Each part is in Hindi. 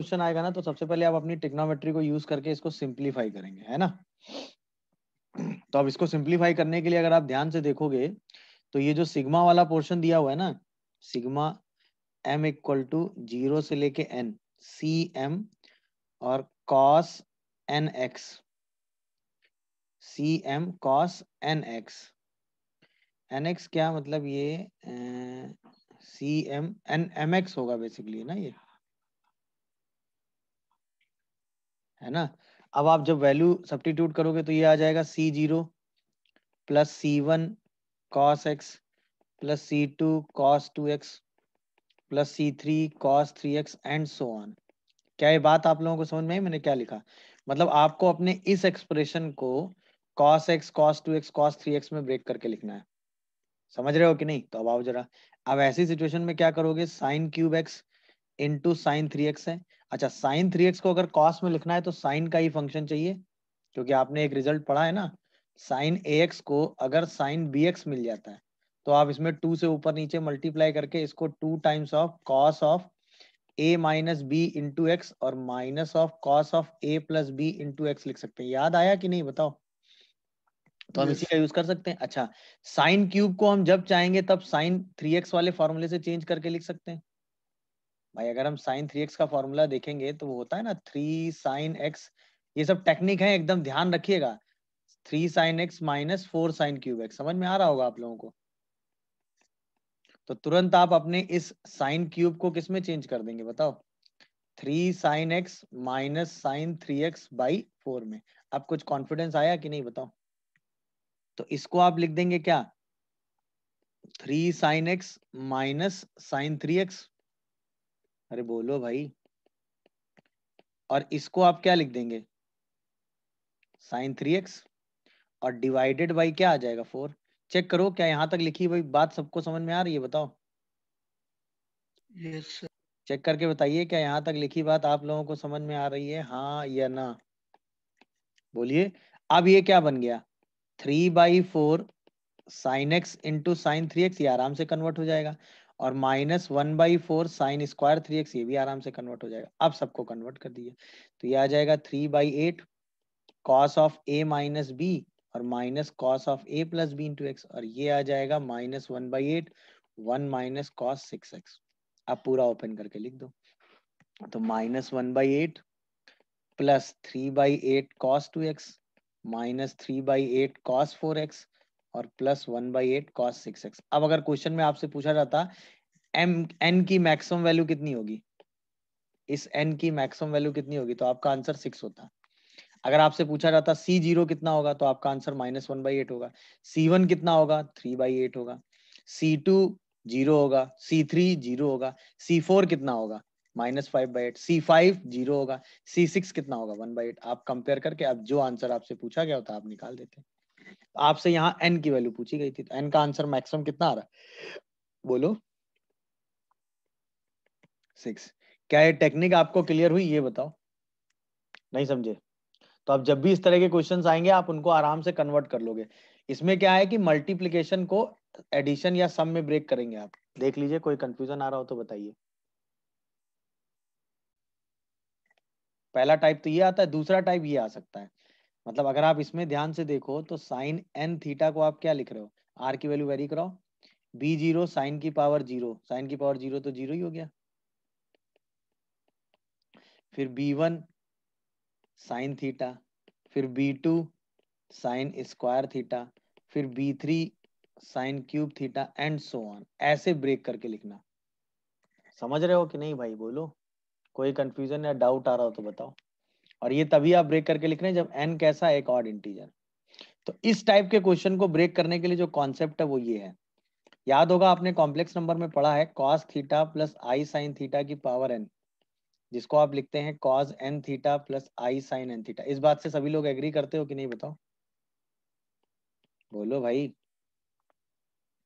क्वेश्चन आएगा ना तो सबसे पहले आप अपनी टिक्नोमेट्री को यूज करके इसको सिंप्लीफाई करेंगे है ना तो अब इसको सिंप्लीफाई करने के लिए अगर आप ध्यान से देखोगे तो ये जो सिग्मा वाला पोर्शन दिया हुआ है ना sigma M equal to zero से लेके एन सी एम और cos N X C M cos N X N X क्या मतलब ये C M N M X होगा बेसिकली ना ये है ना अब आप जब वैल्यू सब्टीट्यूट करोगे तो ये आ जाएगा C zero plus C one cos X plus C two cos two X plus C three cos three X and so on क्या ये बात आप लोगों को समझ में आई मैंने क्या लिखा मतलब आपको अपने इस एक्सप्रेशन को cos X cos two X cos three X में ब्रेक करके लिखना है समझ रहे हो कि नहीं तो अब आओ जरा अब ऐसी सिचुएशन में क्या करोगे sine cube X into sine three X है अच्छा साइन थ्री एक्स को अगर कॉस में लिखना है तो साइन का ही फंक्शन चाहिए क्योंकि आपने एक रिजल्ट पढ़ा है ना साइन ए एक्स को अगर साइन बी एक्स मिल जाता है तो आप इसमें टू से ऊपर नीचे मल्टीप्लाई करके इसको two times of cos of A minus B into x और minus of cos of A plus B into X लिख सकते हैं याद आया कि नहीं बताओ तो हम इसी का यूज कर सकते हैं अच्छा साइन क्यूब को हम जब चाहेंगे तब साइन थ्री एक्स वाले फॉर्मूले से चेंज करके लिख सकते हैं भाई अगर हम साइन थ्री एक्स का फॉर्मूला देखेंगे तो वो होता है ना थ्री साइन एक्स ये सब टेक्निक है एकदम ध्यान रखिएगा three sine X minus four sine cube X समझ में आ रहा होगा आप लोगों को तो तुरंत आप अपने इस साइन क्यूब को किस में चेंज कर देंगे बताओ three sine X minus sine three X by four में आप कुछ कॉन्फिडेंस आया कि नहीं बताओ तो इसको आप लिख देंगे क्या three sine X minus sine three X अरे बोलो भाई और इसको आप क्या लिख देंगे साइन थ्री एक्स और डिवाइडेड बाई क्या आ जाएगा फोर चेक करो क्या यहाँ तक लिखी हुई बात सबको समझ में आ रही है बताओ yes, चेक करके बताइए क्या यहाँ तक लिखी बात आप लोगों को समझ में आ रही है हाँ या ना बोलिए अब ये क्या बन गया three by four sine X into sine three X ये आराम से कन्वर्ट हो जाएगा और minus one by four sine square three X ये भी आराम से कन्वर्ट हो जाएगा अब सबको कन्वर्ट कर दीजिए तो ये आ जाएगा three by eight cos of A minus B और minus cos of A plus B into x और ये आ जाएगा minus one by eight one minus cos six X आप पूरा ओपन करके लिख दो तो minus one by eight plus three by eight cos two X minus three by eight cos four X और plus one by eight cos six X अब अगर क्वेश्चन में आपसे पूछा जाता एम एन की मैक्सिमम वैल्यू कितनी होगी इस एन की मैक्सिमम वैल्यू कितनी होगी तो आपका आंसर सिक्स होता अगर आपसे पूछा जाता सी जीरो कितना होगा तो आपका answer minus one by eight होगा सी वन कितना होगा थ्री बाई एट होगा सी टू जीरो होगा सी थ्री जीरो होगा सी फोर कितना होगा minus five by eight C five zero होगा सी सिक्स कितना होगा वन बाई एट आप कंपेयर करके अब जो आंसर आपसे पूछा गया होता तो आप निकाल देते हैं आपसे यहाँ एन की वैल्यू पूछी गई थी तो एन का आंसर मैक्सिमम कितना आ रहा है बोलो सिक्स क्या ये टेक्निक आपको क्लियर हुई ये बताओ नहीं समझे तो आप जब भी इस तरह के क्वेश्चंस आएंगे आप उनको आराम से कन्वर्ट कर लोगे इसमें क्या है कि मल्टीप्लीकेशन को एडिशन या सम में ब्रेक करेंगे आप देख लीजिए कोई कंफ्यूजन आ रहा हो तो बताइए पहला टाइप तो ये आता है दूसरा टाइप ये आ सकता है मतलब अगर आप इसमें ध्यान से देखो तो साइन एन थीटा को आप क्या लिख रहे हो आर की वैल्यू वेरी कराओ बी जीरो साइन की पावर जीरो साइन की पावर जीरो तो जीरो ही हो गया फिर बी वन साइन थीटा फिर B two sine square theta फिर B three sine cube theta and so on ऐसे ब्रेक करके लिखना समझ रहे हो कि नहीं भाई बोलो कोई कंफ्यूजन या डाउट आ रहा हो तो बताओ और ये तभी आप ब्रेक करके लिख रहे हैं जब एन कैसा एक और इंटीजर तो इस टाइप के क्वेश्चन को ब्रेक करने के लिए जो कॉन्सेप्ट है वो ये है याद होगा आपने कॉम्प्लेक्स नंबर में पढ़ा है cos theta plus I sine theta की पावर एन जिसको आप लिखते हैं cos N theta plus I sine N theta इस बात से सभी लोग एग्री करते हो कि नहीं बताओ बोलो भाई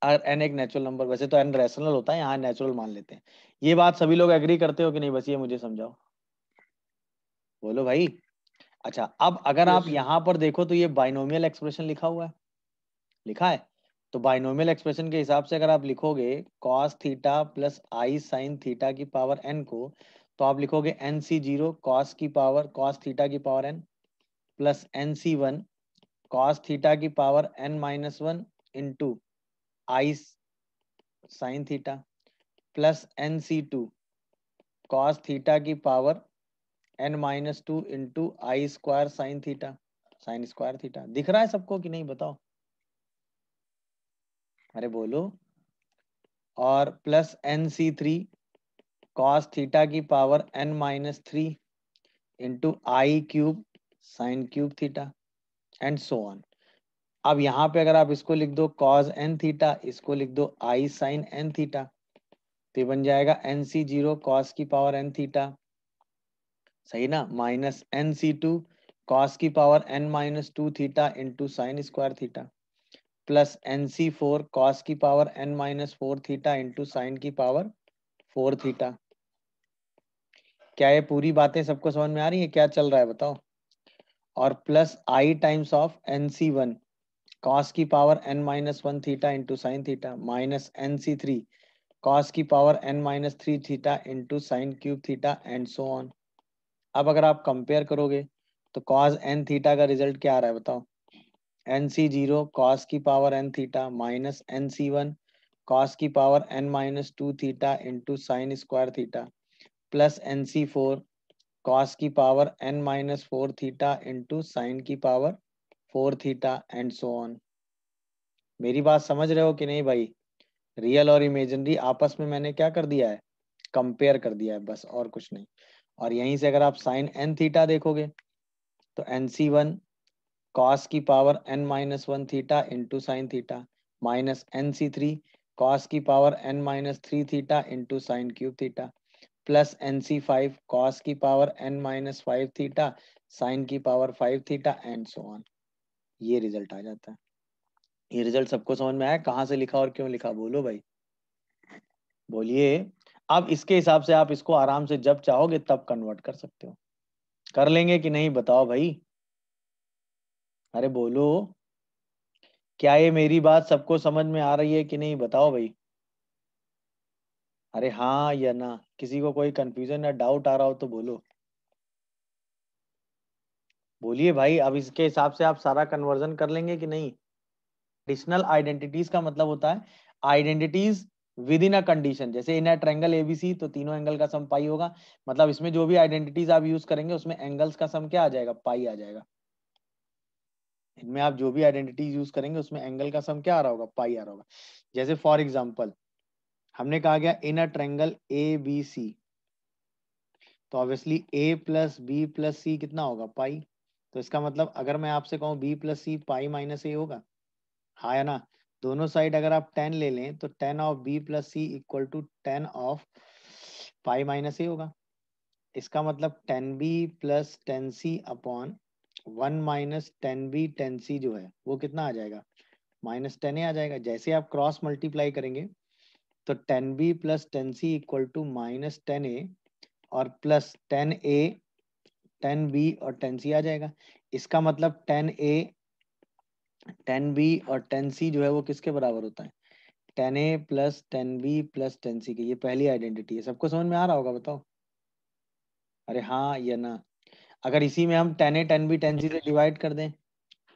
और एन एक नेचुरल नंबर वैसे तो एन रैशनल होता है यहाँ नेचुरल मान लेते हैं ये बात सभी लोग एग्री करते हो कि नहीं बस ये मुझे समझाओ बोलो भाई अच्छा अब अगर आप यहाँ पर देखो तो ये बाइनोमियल एक्सप्रेशन लिखा हुआ है लिखा है तो बाइनोमियल एक्सप्रेशन के हिसाब से अगर आप लिखोगे cos theta plus I sine theta की पावर एन को तो आप लिखोगे एन सी जीरो कॉस की पावर कॉस थीटा की power N plus N C one cos theta की power N minus one into I sine theta plus N C two cos theta की power N minus two into I square sine theta sine square theta दिख रहा है सबको कि नहीं बताओ अरे बोलो और plus N C three cos theta की power N minus three into I cube sine cube theta and so on अब यहाँ पे अगर आप इसको लिख दो कॉज एन थीटा इसको लिख दो आई साइन एन थीटा तो बन जाएगा एन सी जीरो कॉस की पावर एन थीटा सही ना minus N C two cos की power N minus two theta into sine square theta plus N C four cos की power N minus four theta into sine की पावर फोर थीटा क्या ये पूरी बातें सबको समझ में आ रही है क्या चल रहा है बताओ और plus I times of N C one cos की power N minus one theta into sine theta minus N C three cos की power N minus three theta into sine cube theta and so on अब अगर आप कंपेयर करोगे तो कॉज एन थीटा का रिजल्ट क्या आ रहा है बताओ एन सी जीरो कॉस की power N theta minus N C one cos की power N minus two theta into sine square theta plus N C four cos की power N minus four theta into sine की power four theta and so on मेरी बात समझ रहे हो कि नहीं भाई रियल और इमेजनरी आपस में मैंने क्या कर दिया है कंपेयर कर दिया है बस और कुछ नहीं और यहीं से अगर आप साइन एन थीटा देखोगे तो एन सी वन कॉस की power N minus one theta into sine theta minus N C three cos की power N minus three theta into sine cube theta plus N C five cos की power N minus five theta sine की power five theta and so on ये रिजल्ट आ जाता है ये रिजल्ट सबको समझ में आया कहाँ से लिखा और क्यों लिखा बोलो भाई बोलिए अब इसके हिसाब से आप इसको आराम से जब चाहोगे तब कन्वर्ट कर सकते हो कर लेंगे कि नहीं बताओ भाई अरे बोलो क्या ये मेरी बात सबको समझ में आ रही है कि नहीं बताओ भाई अरे हाँ या ना किसी को कोई कंफ्यूजन या डाउट आ रहा हो तो बोलो बोलिए भाई अब इसके हिसाब से आप सारा कन्वर्जन कर लेंगे कि नहीं एडिशनल आइडेंटिटीज का मतलब होता है identities within a condition जैसे इन एट ट्रैंगल एबीसी तो तीनों एंगल का सम पाई होगा मतलब इसमें जो भी आइडेंटिटीज आप यूज करेंगे उसमें एंगल्स का सम क्या आ जाएगा पाई आ जाएगा इनमें आप जो भी आइडेंटिटीज यूज करेंगे उसमें एंगल का सम क्या आ रहा होगा पाई आ रहा होगा जैसे फॉर एग्जाम्पल हमने कहा गया इन a triangle A B C तो obviously A plus B plus C कितना होगा पाई तो इसका मतलब अगर मैं आपसे कहूं B plus C pi minus A होगा हाँ या ना दोनों साइड अगर आप टेन ले लें तो tan of B plus C equal to tan of pi minus A होगा इसका मतलब tan B plus tan C upon one minus tan B tan C जो है वो कितना आ जाएगा माइनस टेन ए आ जाएगा जैसे आप क्रॉस मल्टीप्लाई करेंगे तो tan B plus tan C equal to minus tan A और plus tan A tan B और टेन सी आ जाएगा इसका मतलब टेन ए टेन बी और टेन सी जो है वो किसके बराबर होता है tan A plus tan B plus tan C की ये पहली आइडेंटिटी है सबको समझ में आ रहा होगा बताओ अरे हाँ या ना अगर इसी में हम tan A tan B tan C से डिवाइड कर दें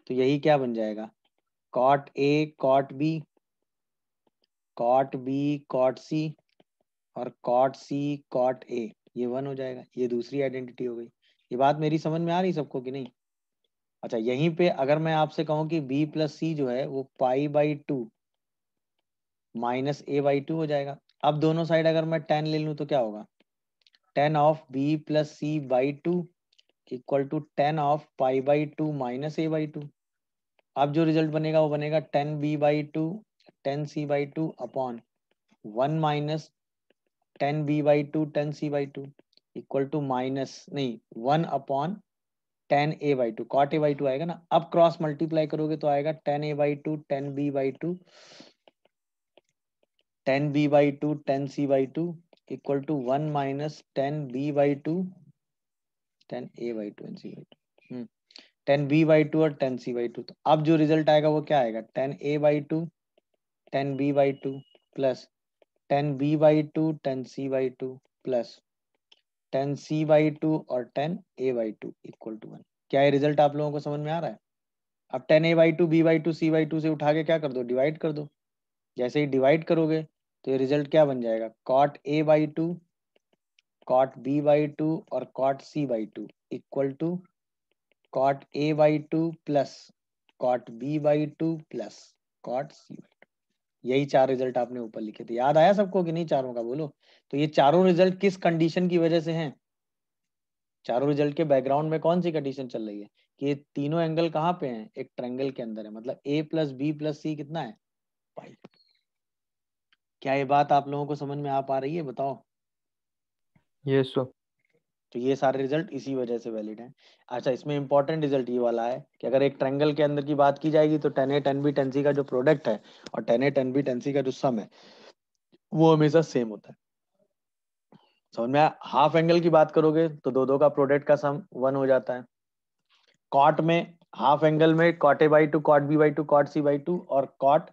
तो यही क्या बन जाएगा cot A cot B cot B cot C और कॉट सी कॉट ए ये वन हो जाएगा ये दूसरी आइडेंटिटी हो गई ये बात मेरी समझ में आ रही सबको कि नहीं अच्छा यहीं पे अगर मैं आपसे कहूं कि b प्लस सी जो है वो pi by two minus A by two हो जाएगा अब दोनों साइड अगर मैं टेन ले लू तो क्या होगा tan of b plus C by two equal to tan of pi by two minus A by two अब जो रिजल्ट बनेगा वो बनेगा tan B by two tan C by two upon one minus tan B by two tan C by two equal to minus नहीं one upon tan A by two cot A by two आएगा ना अब क्रॉस मल्टीप्लाई करोगे तो आएगा tan A by two tan B by two tan B by two tan C by two equal to one minus tan B by two tan A by two and C by two tan B by two और टेन सी बाई टू तो अब जो रिजल्ट आएगा वो क्या आएगा tan A by two tan B by two plus tan B by two tan C by two plus tan C by two और tan A by two equal to one क्या ये रिजल्ट आप लोगों को समझ में आ रहा है अब tan A by two B by two C by two से उठा के क्या कर दो डिवाइड कर दो जैसे ही डिवाइड करोगे तो ये रिजल्ट क्या बन जाएगा cot A by two cot B by two और cot C by two equal to cot A by two plus cot B by two plus cot C by यही चार रिजल्ट आपने ऊपर लिखे थे याद आया सबको कि नहीं चारों का बोलो तो ये चारों रिजल्ट किस कंडीशन की वजह से हैं चारों रिजल्ट के बैकग्राउंड में कौन सी कंडीशन चल रही है कि ये तीनों एंगल कहाँ पे हैं एक ट्रेंगल के अंदर है मतलब A plus B plus C कितना है पाई क्या ये बात आप लोगों को समझ में आ पा रही है बताओ यस yes, तो ये सारे रिजल्ट इसी वजह से वैलिड हैं अच्छा इसमें इंपॉर्टेंट रिजल्ट ये वाला है कि अगर एक ट्रेंगल के अंदर की बात की जाएगी तो tan A tan B tan C का जो प्रोडक्ट है और tan A tan B tan C का जो सम है वो हमेशा सेम होता है समझ में हाफ एंगल की बात करोगे तो दो दो का प्रोडक्ट का सम वन हो जाता है कॉट में हाफ एंगल में cot A by two cot B by two cot C by two और cot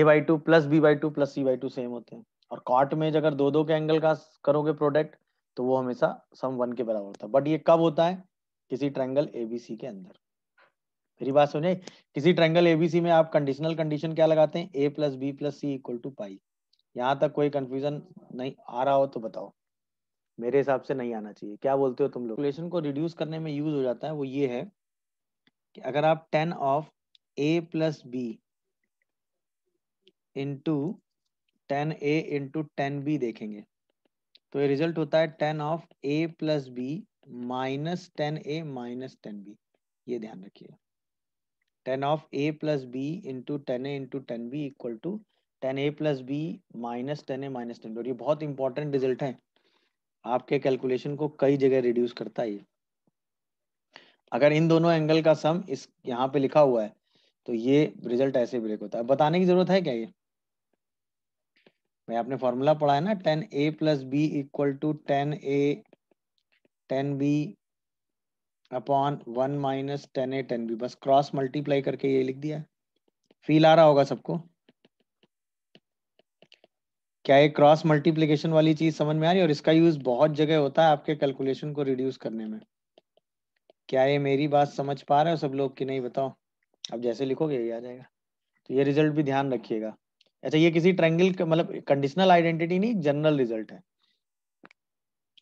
A by two plus B by two plus C by two same होते हैं और कॉट में अगर दो दो के एंगल का करोगे प्रोडक्ट तो वो हमेशा सम वन के बराबर होता है बट ये कब होता है किसी ट्रायंगल एबीसी के अंदर मेरी बात सुनिए किसी ट्रायंगल एबीसी में आप कंडीशनल कंडीशन क्या लगाते हैं A plus B plus C equal to pi यहाँ तक कोई कंफ्यूजन नहीं आ रहा हो तो बताओ मेरे हिसाब से नहीं आना चाहिए क्या बोलते हो तुम लोग को रिड्यूस करने में यूज हो जाता है वो ये है कि अगर आप tan of A plus B into tan A into tan B देखेंगे तो ये रिजल्ट होता है tan of A plus B minus tan A minus tan B ये ध्यान रखिए tan of A plus B into tan A into tan B equal to tan A plus B minus tan A minus tan B और ये बहुत इंपॉर्टेंट रिजल्ट है आपके कैलकुलेशन को कई जगह रिड्यूस करता है अगर इन दोनों एंगल का सम इस यहाँ पे लिखा हुआ है तो ये रिजल्ट ऐसे ब्रेक होता है बताने की जरूरत है क्या ये भाई आपने फॉर्मूला पढ़ा है ना tan A plus B equal to tan A tan B upon one minus tan A tan B बस क्रॉस मल्टीप्लाई करके ये लिख दिया फील आ रहा होगा सबको क्या ये क्रॉस मल्टीप्लीकेशन वाली चीज समझ में आ रही है और इसका यूज बहुत जगह होता है आपके कैलकुलेशन को रिड्यूस करने में क्या ये मेरी बात समझ पा रहे हो सब लोग कि नहीं बताओ अब जैसे लिखोगे ये आ जाएगा तो ये रिजल्ट भी ध्यान रखिएगा अच्छा ये किसी ट्रेंगल मतलब कंडीशनल आइडेंटिटी नहीं जनरल रिजल्ट है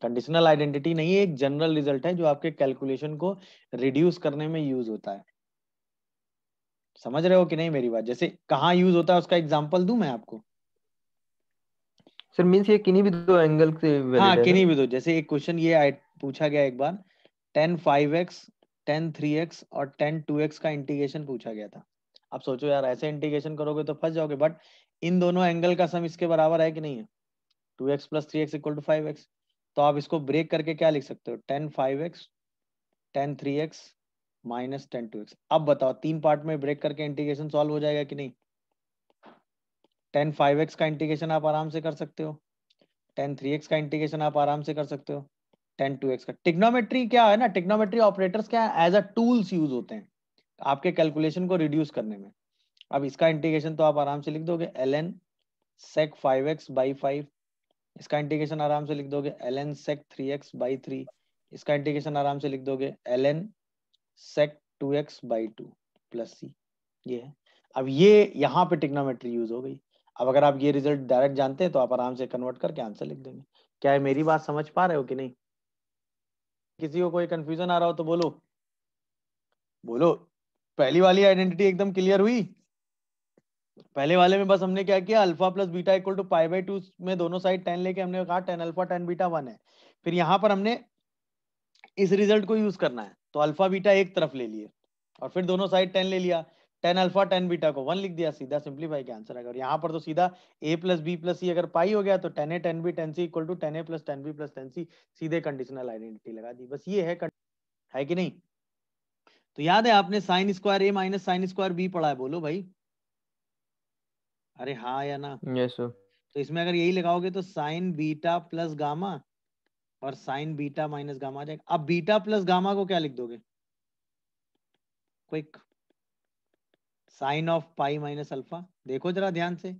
कंडीशनल आइडेंटिटी नहीं है एक जनरल रिजल्ट है जो आपके कैलकुलेशन को रिड्यूस करने में यूज होता है समझ रहे हो कि नहीं मेरी बात जैसे कहा यूज होता है उसका एग्जाम्पल दू मैं आपको सर मीन्स ये किन्हीं भी दो एंगल से हाँ किन्हीं भी दो जैसे एक क्वेश्चन ये पूछा गया एक बार tan five X tan three X और टेन टू एक्स का इंटीग्रेशन पूछा गया था आप सोचो यार ऐसे इंटीग्रेशन करोगे तो फंस जाओगे बट इन दोनों एंगल का सम इसके बराबर है कि नहीं है two X plus three X equal to five X तो आप इसको ब्रेक करके क्या लिख सकते हो tan five X tan three X minus tan two X अब बताओ तीन पार्ट में ब्रेक करके इंटीग्रेशन सॉल्व हो जाएगा कि नहीं टेन फाइव एक्स का इंटीग्रेशन आप आराम से कर सकते हो टेन थ्री एक्स का इंटीग्रेशन आप आराम से कर सकते हो टेन टू एक्स का टिक्नोमेट्री क्या है ना टिक्नोमेट्री ऑपरेटर्स क्या है एज अ टूल्स यूज होते हैं आपके कैलकुलेशन को रिड्यूस करने में अब इसका इंटीग्रेशन तो आप आराम से लिख दोगे L N sec five X by five इसका इंटीग्रेशन आराम से लिख दोगे L N sec three X by three इसका इंटीग्रेशन आराम से लिख दोगे L N sec two X by two plus C ये है अब ये यहाँ पे टिग्नोमेट्री यूज हो गई अब अगर आप ये रिजल्ट डायरेक्ट जानते हैं तो आप आराम से कन्वर्ट करके आंसर लिख देंगे क्या है मेरी बात समझ पा रहे हो कि नहीं किसी को कोई कंफ्यूजन आ रहा हो तो बोलो बोलो पहली वाली आइडेंटिटी एकदम क्लियर हुई पहले वाले में बस हमने क्या किया alpha plus beta equal to pi by two में दोनों साइड टेन लेके हमने कहा tan alpha tan beta one है फिर यहाँ पर हमने इस रिजल्ट को यूज करना है तो अल्फा बीटा एक तरफ ले लिए और फिर दोनों साइड टेन ले लिया टेन अल्फा टेन बीटा को वन लिख दिया सीधा सिंप्लीफाई के आंसर आएगा और यहाँ पर तो सीधा A plus B plus C अगर पाई हो गया तो tan A tan B tan C equal to tan A plus tan B plus tan C सीधे कंडीशनल आइडेंटिटी लगा दी बस ये है है कि नहीं तो याद है आपने sine square A minus sine square B पढ़ा है बोलो भाई अरे हाँ या ना यस yes, तो इसमें अगर यही लगाओगे तो साइन बीटा प्लस गामा और साइन बीटा माइनस गामा आ जाएगा अब बीटा प्लस गामा को क्या लिख दोगे quick sine of pi minus alpha देखो जरा ध्यान से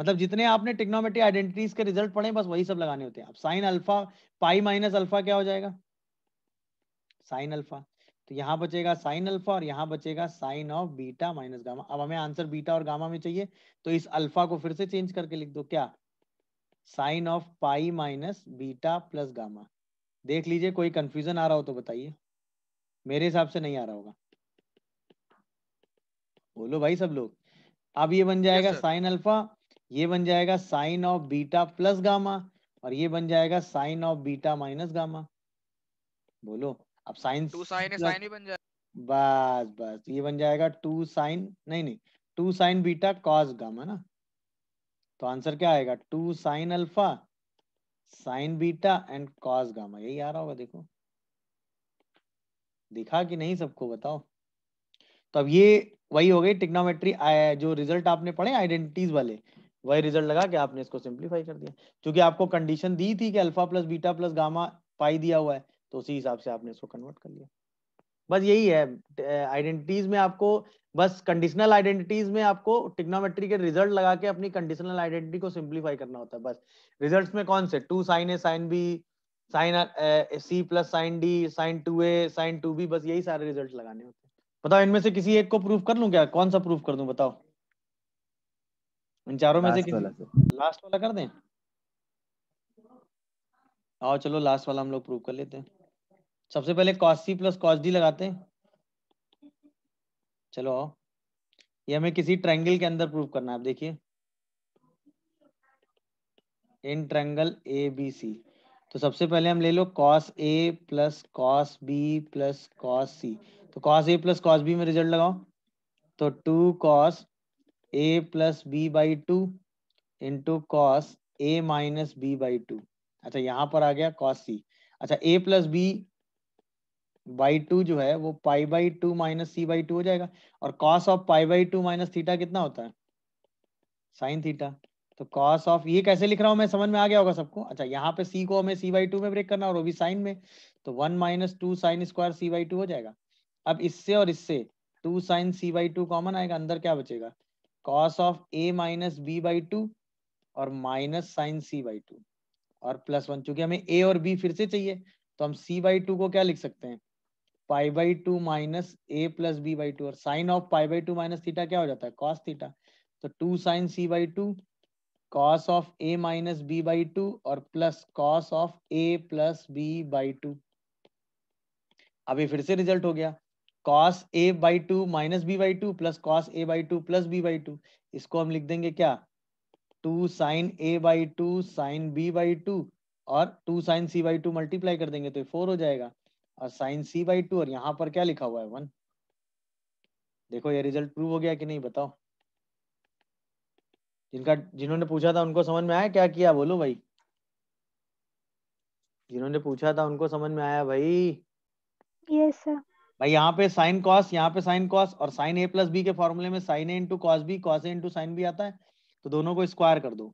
मतलब जितने आपने टिक्नोमेट्री आइडेंटिटीज के रिजल्ट पढ़े बस वही सब लगाने होते हैं अब sine alpha pi minus alpha क्या हो जाएगा साइन अल्फा तो यहाँ बचेगा साइन अल्फा और यहाँ बचेगा sine of beta minus gamma अब हमें आंसर बीटा और गामा में चाहिए तो इस अल्फा को फिर से चेंज करके लिख दो क्या sine of pi minus beta plus gamma देख लीजिए कोई कंफ्यूजन आ रहा हो तो बताइए मेरे हिसाब से नहीं आ रहा होगा बोलो भाई सब लोग अब ये बन जाएगा साइन अल्फा ये बन जाएगा sine of beta plus gamma और ये बन जाएगा sine of beta minus gamma बोलो अब साइन टू साइन है मतलब साइन ही बन जाएगा बस बस ये बन जाएगा टू साइन नहीं नहीं two sine beta cos gamma ना तो आंसर क्या आएगा two sine alpha sine beta and cos gamma यही आ रहा होगा देखो दिखा कि नहीं सबको बताओ तो अब ये वही हो गई टिक्नोमेट्री जो रिजल्ट आपने पढ़े आइडेंटिटीज वाले वही रिजल्ट लगा के आपने इसको सिंप्लीफाई कर दिया क्योंकि आपको कंडीशन दी थी कि alpha plus beta plus gamma pi दिया हुआ है तो उसी हिसाब से आपने इसको कन्वर्ट कर लिया बस यही है आइडेंटिटीज में आपको बस कंडीशनल आइडेंटिटीज में आपको टिक्नोमेट्री के रिजल्ट लगा के अपनी कंडीशनल आइडेंटिटी को सिंप्लीफाई करना होता है बस रिजल्ट्स में कौन से two sine A sine B sine C plus sine D sine two A sine two B बस यही सारे रिजल्ट लगाने होते हैं बताओ इनमें से किसी एक को प्रूफ कर लू क्या कौन सा प्रूफ कर दू बताओ इन चारों में से किसी लास्ट वाला कर दें आओ चलो लास्ट वाला हम लोग प्रूफ कर लेते हैं सबसे पहले cos C plus cos D लगाते हैं चलो ये हमें किसी ट्रेंगल के अंदर प्रूव करना है आप देखिए in triangle A B C तो सबसे पहले हम ले लो cos A plus cos B plus cos C तो cos A plus cos B में रिजल्ट लगाओ तो two cos A plus B by two into cos A minus B by two अच्छा यहां पर आ गया कॉस सी अच्छा A plus B by two जो है वो pi by two minus C by two हो जाएगा और cos of pi by two minus theta कितना होता है साइन थीटा तो कॉस ऑफ ये कैसे लिख रहा हूँ मैं समझ में आ गया होगा सबको अच्छा यहाँ पे सी को हमें सी बाई टू में ब्रेक करना और वो भी साइन में तो one minus two sine square C by two हो जाएगा अब इससे और इससे two sine C by two common आएगा अंदर क्या बचेगा cos of A minus B by two और minus sine C by two और प्लस वन चूंकि हमें ए और बी फिर से चाहिए तो हम सी बाई टू को क्या लिख सकते हैं pi by two minus A plus B by two और sine of pi by two minus theta क्या हो जाता है कॉस थीटा तो two sine C by two cos of A minus B by two और plus cos of A plus B by two अभी फिर से रिजल्ट हो गया cos A by two minus B by two plus cos A by two plus B by two इसको हम लिख देंगे क्या two sine A by two sine B by two और two sine C by two multiply कर देंगे तो फोर हो जाएगा और साइन सी बाई टू और यहाँ पर क्या लिखा हुआ है वन देखो ये रिजल्ट प्रूव हो गया कि नहीं बताओ जिनका जिन्होंने पूछा था उनको समझ में आया क्या किया बोलो भाई जिन्होंने पूछा था उनको समझ में आया भाई yes, भाई यहाँ पे साइन कॉस यहाँ पे साइन कॉस और साइन ए प्लस बी के फॉर्मूले में sine A into cos B cos A into sine B आता है तो दोनों को स्क्वायर कर दो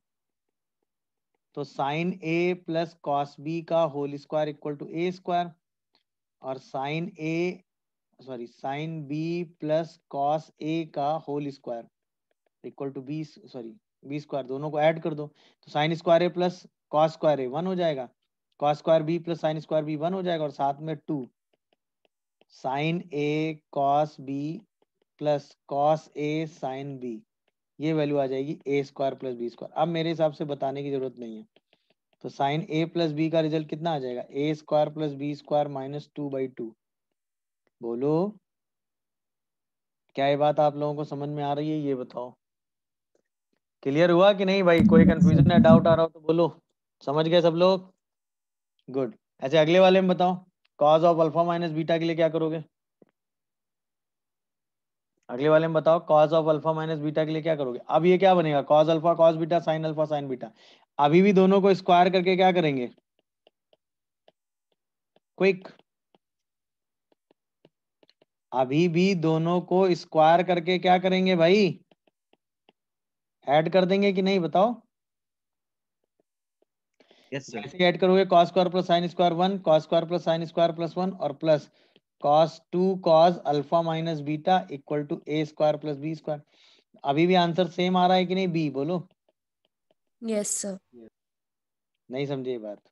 तो sine A plus cos B का whole square equal to A square और sine A sorry sine B plus cos A का whole square equal to B sorry B square दोनों को ऐड कर दो तो sign square A plus cos square A one हो जाएगा cos square B plus sine square B one हो जाएगा और साथ में two sine A cos B plus cos A sine B ये वैल्यू आ जाएगी A square plus B square अब मेरे हिसाब से बताने की जरूरत नहीं है तो साइन ए प्लस बी का रिजल्ट कितना आ जाएगा A square plus B square minus two by two बोलो क्या ये बात आप लोगों को समझ में आ रही है ये बताओ क्लियर हुआ कि नहीं भाई कोई कंफ्यूजन है डाउट आ रहा हो तो बोलो समझ गए सब लोग गुड ऐसे अच्छा, अगले वाले में बताओ cos of alpha minus beta के लिए क्या करोगे अगले वाले में बताओ cos of alpha minus beta के लिए क्या करोगे अब ये क्या बनेगा cos alpha cos beta sine alpha sine beta अभी भी दोनों को स्क्वायर करके क्या करेंगे क्विक अभी भी दोनों को स्क्वायर करके क्या करेंगे भाई ऐड कर देंगे कि नहीं बताओ yes, ऐड करोगे cos square plus sine square one cos square plus sine square plus one और plus cos two cos alpha minus beta equal to A square plus B square अभी भी आंसर सेम आ रहा है कि नहीं बी बोलो यस सर नहीं समझे बात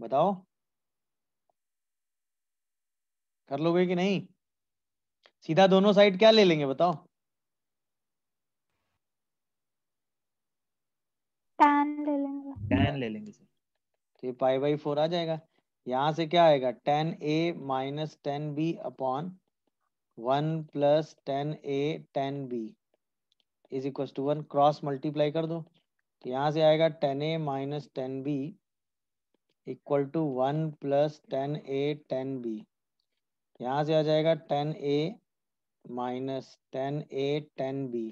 बताओ कर लोगे कि नहीं सीधा दोनों साइड क्या ले लेंगे बताओ टैन ले लेंगे टैन ले लेंगे सर तो ये पाई बाई फोर आ जाएगा यहाँ से क्या आएगा tan A minus tan B upon one plus tan A tan B is equal to one cross multiply कर दो तो यहाँ से आएगा tan A minus tan B equal to one plus tan A tan B यहाँ से आ जाएगा tan A minus tan A tan B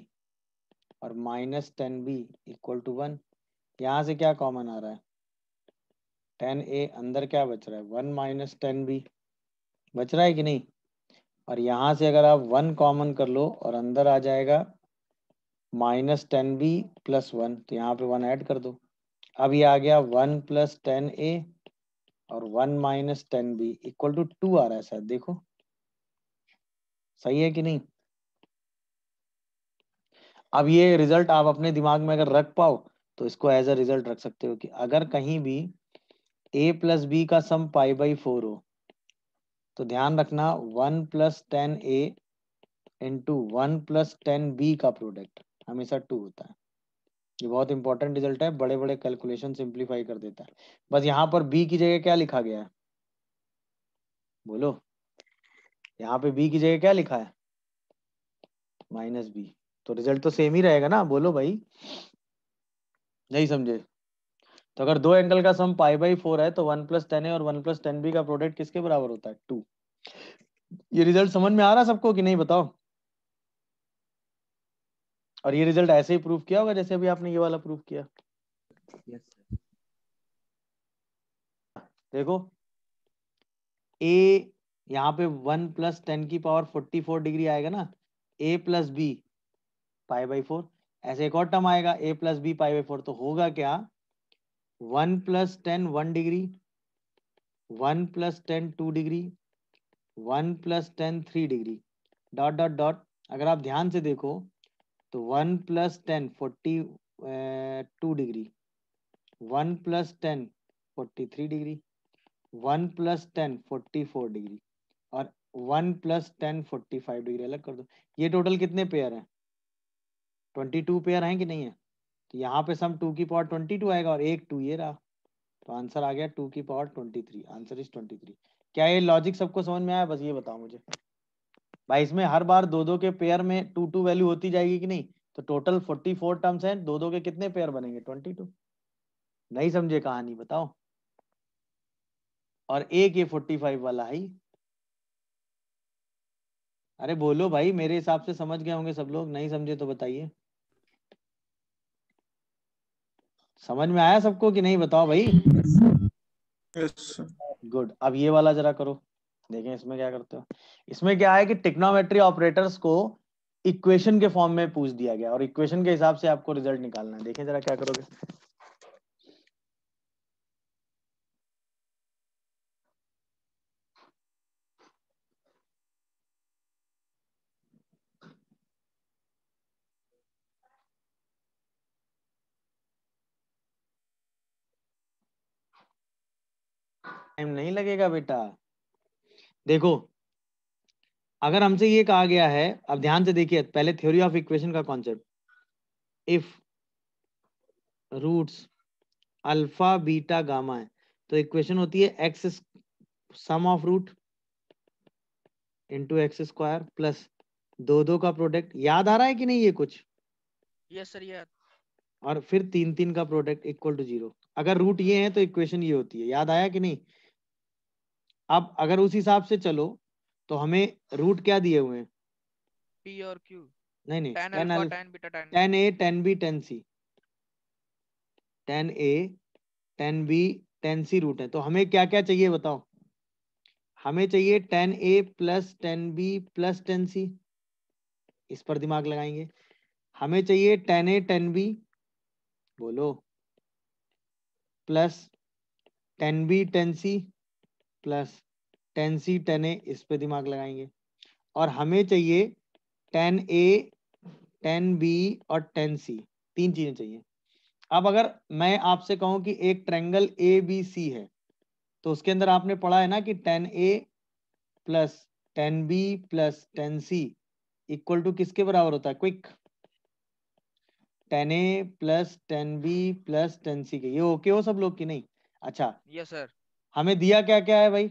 और minus tan B equal to one यहाँ से क्या कॉमन आ रहा है टेन ए अंदर क्या बच रहा है वन माइनस टेन बी बच रहा है कि नहीं और यहाँ से अगर आप वन कॉमन कर लो और अंदर आ जाएगा minus tan B plus one तो यहाँ पे वन ऐड कर दो अब ये आ गया वन प्लस टेन ए और one minus tan B equal to two आ रहा है शायद देखो सही है कि नहीं अब ये रिजल्ट आप अपने दिमाग में अगर रख पाओ तो इसको एज अ रिजल्ट रख सकते हो कि अगर कहीं भी ए प्लस बी का सम पाई बाई फोर हो तो ध्यान रखना one plus tan A into one plus tan B का प्रोडक्ट हमेशा टू होता है ये बहुत इंपॉर्टेंट रिजल्ट है बड़े बड़े कैलकुलेशन सिंप्लीफाई कर देता है बस यहाँ पर बी की जगह क्या लिखा गया है बोलो यहाँ पे बी की जगह क्या लिखा है माइनस बी तो रिजल्ट तो सेम ही रहेगा ना बोलो भाई नहीं समझे तो अगर दो एंगल का सम पाई बाई फोर है तो वन प्लस टेन ए और वन प्लस टेन बी का प्रोडक्ट किसके बराबर होता है टू ये रिजल्ट समझ में आ रहा सबको कि नहीं बताओ और ये रिजल्ट ऐसे ही प्रूफ किया होगा जैसे अभी आपने ये वाला प्रूफ किया yes, देखो ए यहाँ पे वन प्लस टेन की पावर फोर्टी फोर डिग्री आएगा ना A plus B pi by four ऐसे एक और टर्म आएगा A plus B pi by four तो होगा क्या one plus tan one degree one plus tan two degree one plus tan three degree dot dot dot अगर आप ध्यान से देखो तो one plus tan forty two degree one plus tan forty three degree one plus tan forty four degree और one plus tan forty five degree अलग कर दो ये टोटल कितने पेयर हैं ट्वेंटी टू पेयर हैं कि नहीं है तो यहाँ पे सम टू की पावर ट्वेंटी टू आएगा और एक टू ये रहा तो आंसर आ गया टू की power twenty three answer is twenty three क्या ये लॉजिक सबको समझ में आया बस ये बताओ मुझे भाई इसमें हर बार दो दो के पेयर में टू टू वैल्यू होती जाएगी कि नहीं तो टोटल फोर्टी फोर टर्म्स हैं दो दो के कितने पेयर बनेंगे ट्वेंटी टू नहीं समझे कहानी बताओ और एक ये फोर्टी फाइव वाला है अरे बोलो भाई मेरे हिसाब से समझ गए होंगे सब लोग नहीं समझे तो बताइए समझ में आया सबको कि नहीं बताओ भाई गुड yes. अब ये वाला जरा करो देखें इसमें क्या करते हो इसमें क्या है कि टिक्नोमेट्री ऑपरेटर्स को इक्वेशन के फॉर्म में पूछ दिया गया और इक्वेशन के हिसाब से आपको रिजल्ट निकालना है देखें जरा क्या करोगे टाइम नहीं लगेगा बेटा देखो अगर हमसे ये कहा गया है अब ध्यान से देखिए पहले थ्योरी ऑफ इक्वेशन का concept if roots alpha beta gamma है तो इक्वेशन होती है x sum of root into x square plus दो दो का प्रोडक्ट याद आ रहा है कि नहीं ये कुछ यस सर याद और फिर तीन तीन का प्रोडक्ट इक्वल टू जीरो अगर रूट ये है तो इक्वेशन ये होती है याद आया कि नहीं अब अगर उस हिसाब से चलो तो हमें रूट क्या दिए हुए हैं पी और क्यू नहीं नहीं tan alpha tan beta tan A tan B tan C tan A tan B tan C root है तो हमें क्या क्या चाहिए बताओ हमें चाहिए tan A plus tan B plus tan C इस पर दिमाग लगाएंगे हमें चाहिए टेन ए टेन बी बोलो plus tan B tan C plus tan C tan A इस पे दिमाग लगाएंगे और हमें चाहिए टेन ए टेन बी और टेन सी तीन चीजें चाहिए अब अगर मैं आपसे कहूं कि एक ट्रेंगल ए बी सी है तो उसके अंदर आपने पढ़ा है ना कि tan A plus tan B plus tan C equal to किसके बराबर होता है quick tan A plus tan B plus tan C के ये ओके हो सब लोग की नहीं अच्छा यस सर हमें दिया क्या क्या है भाई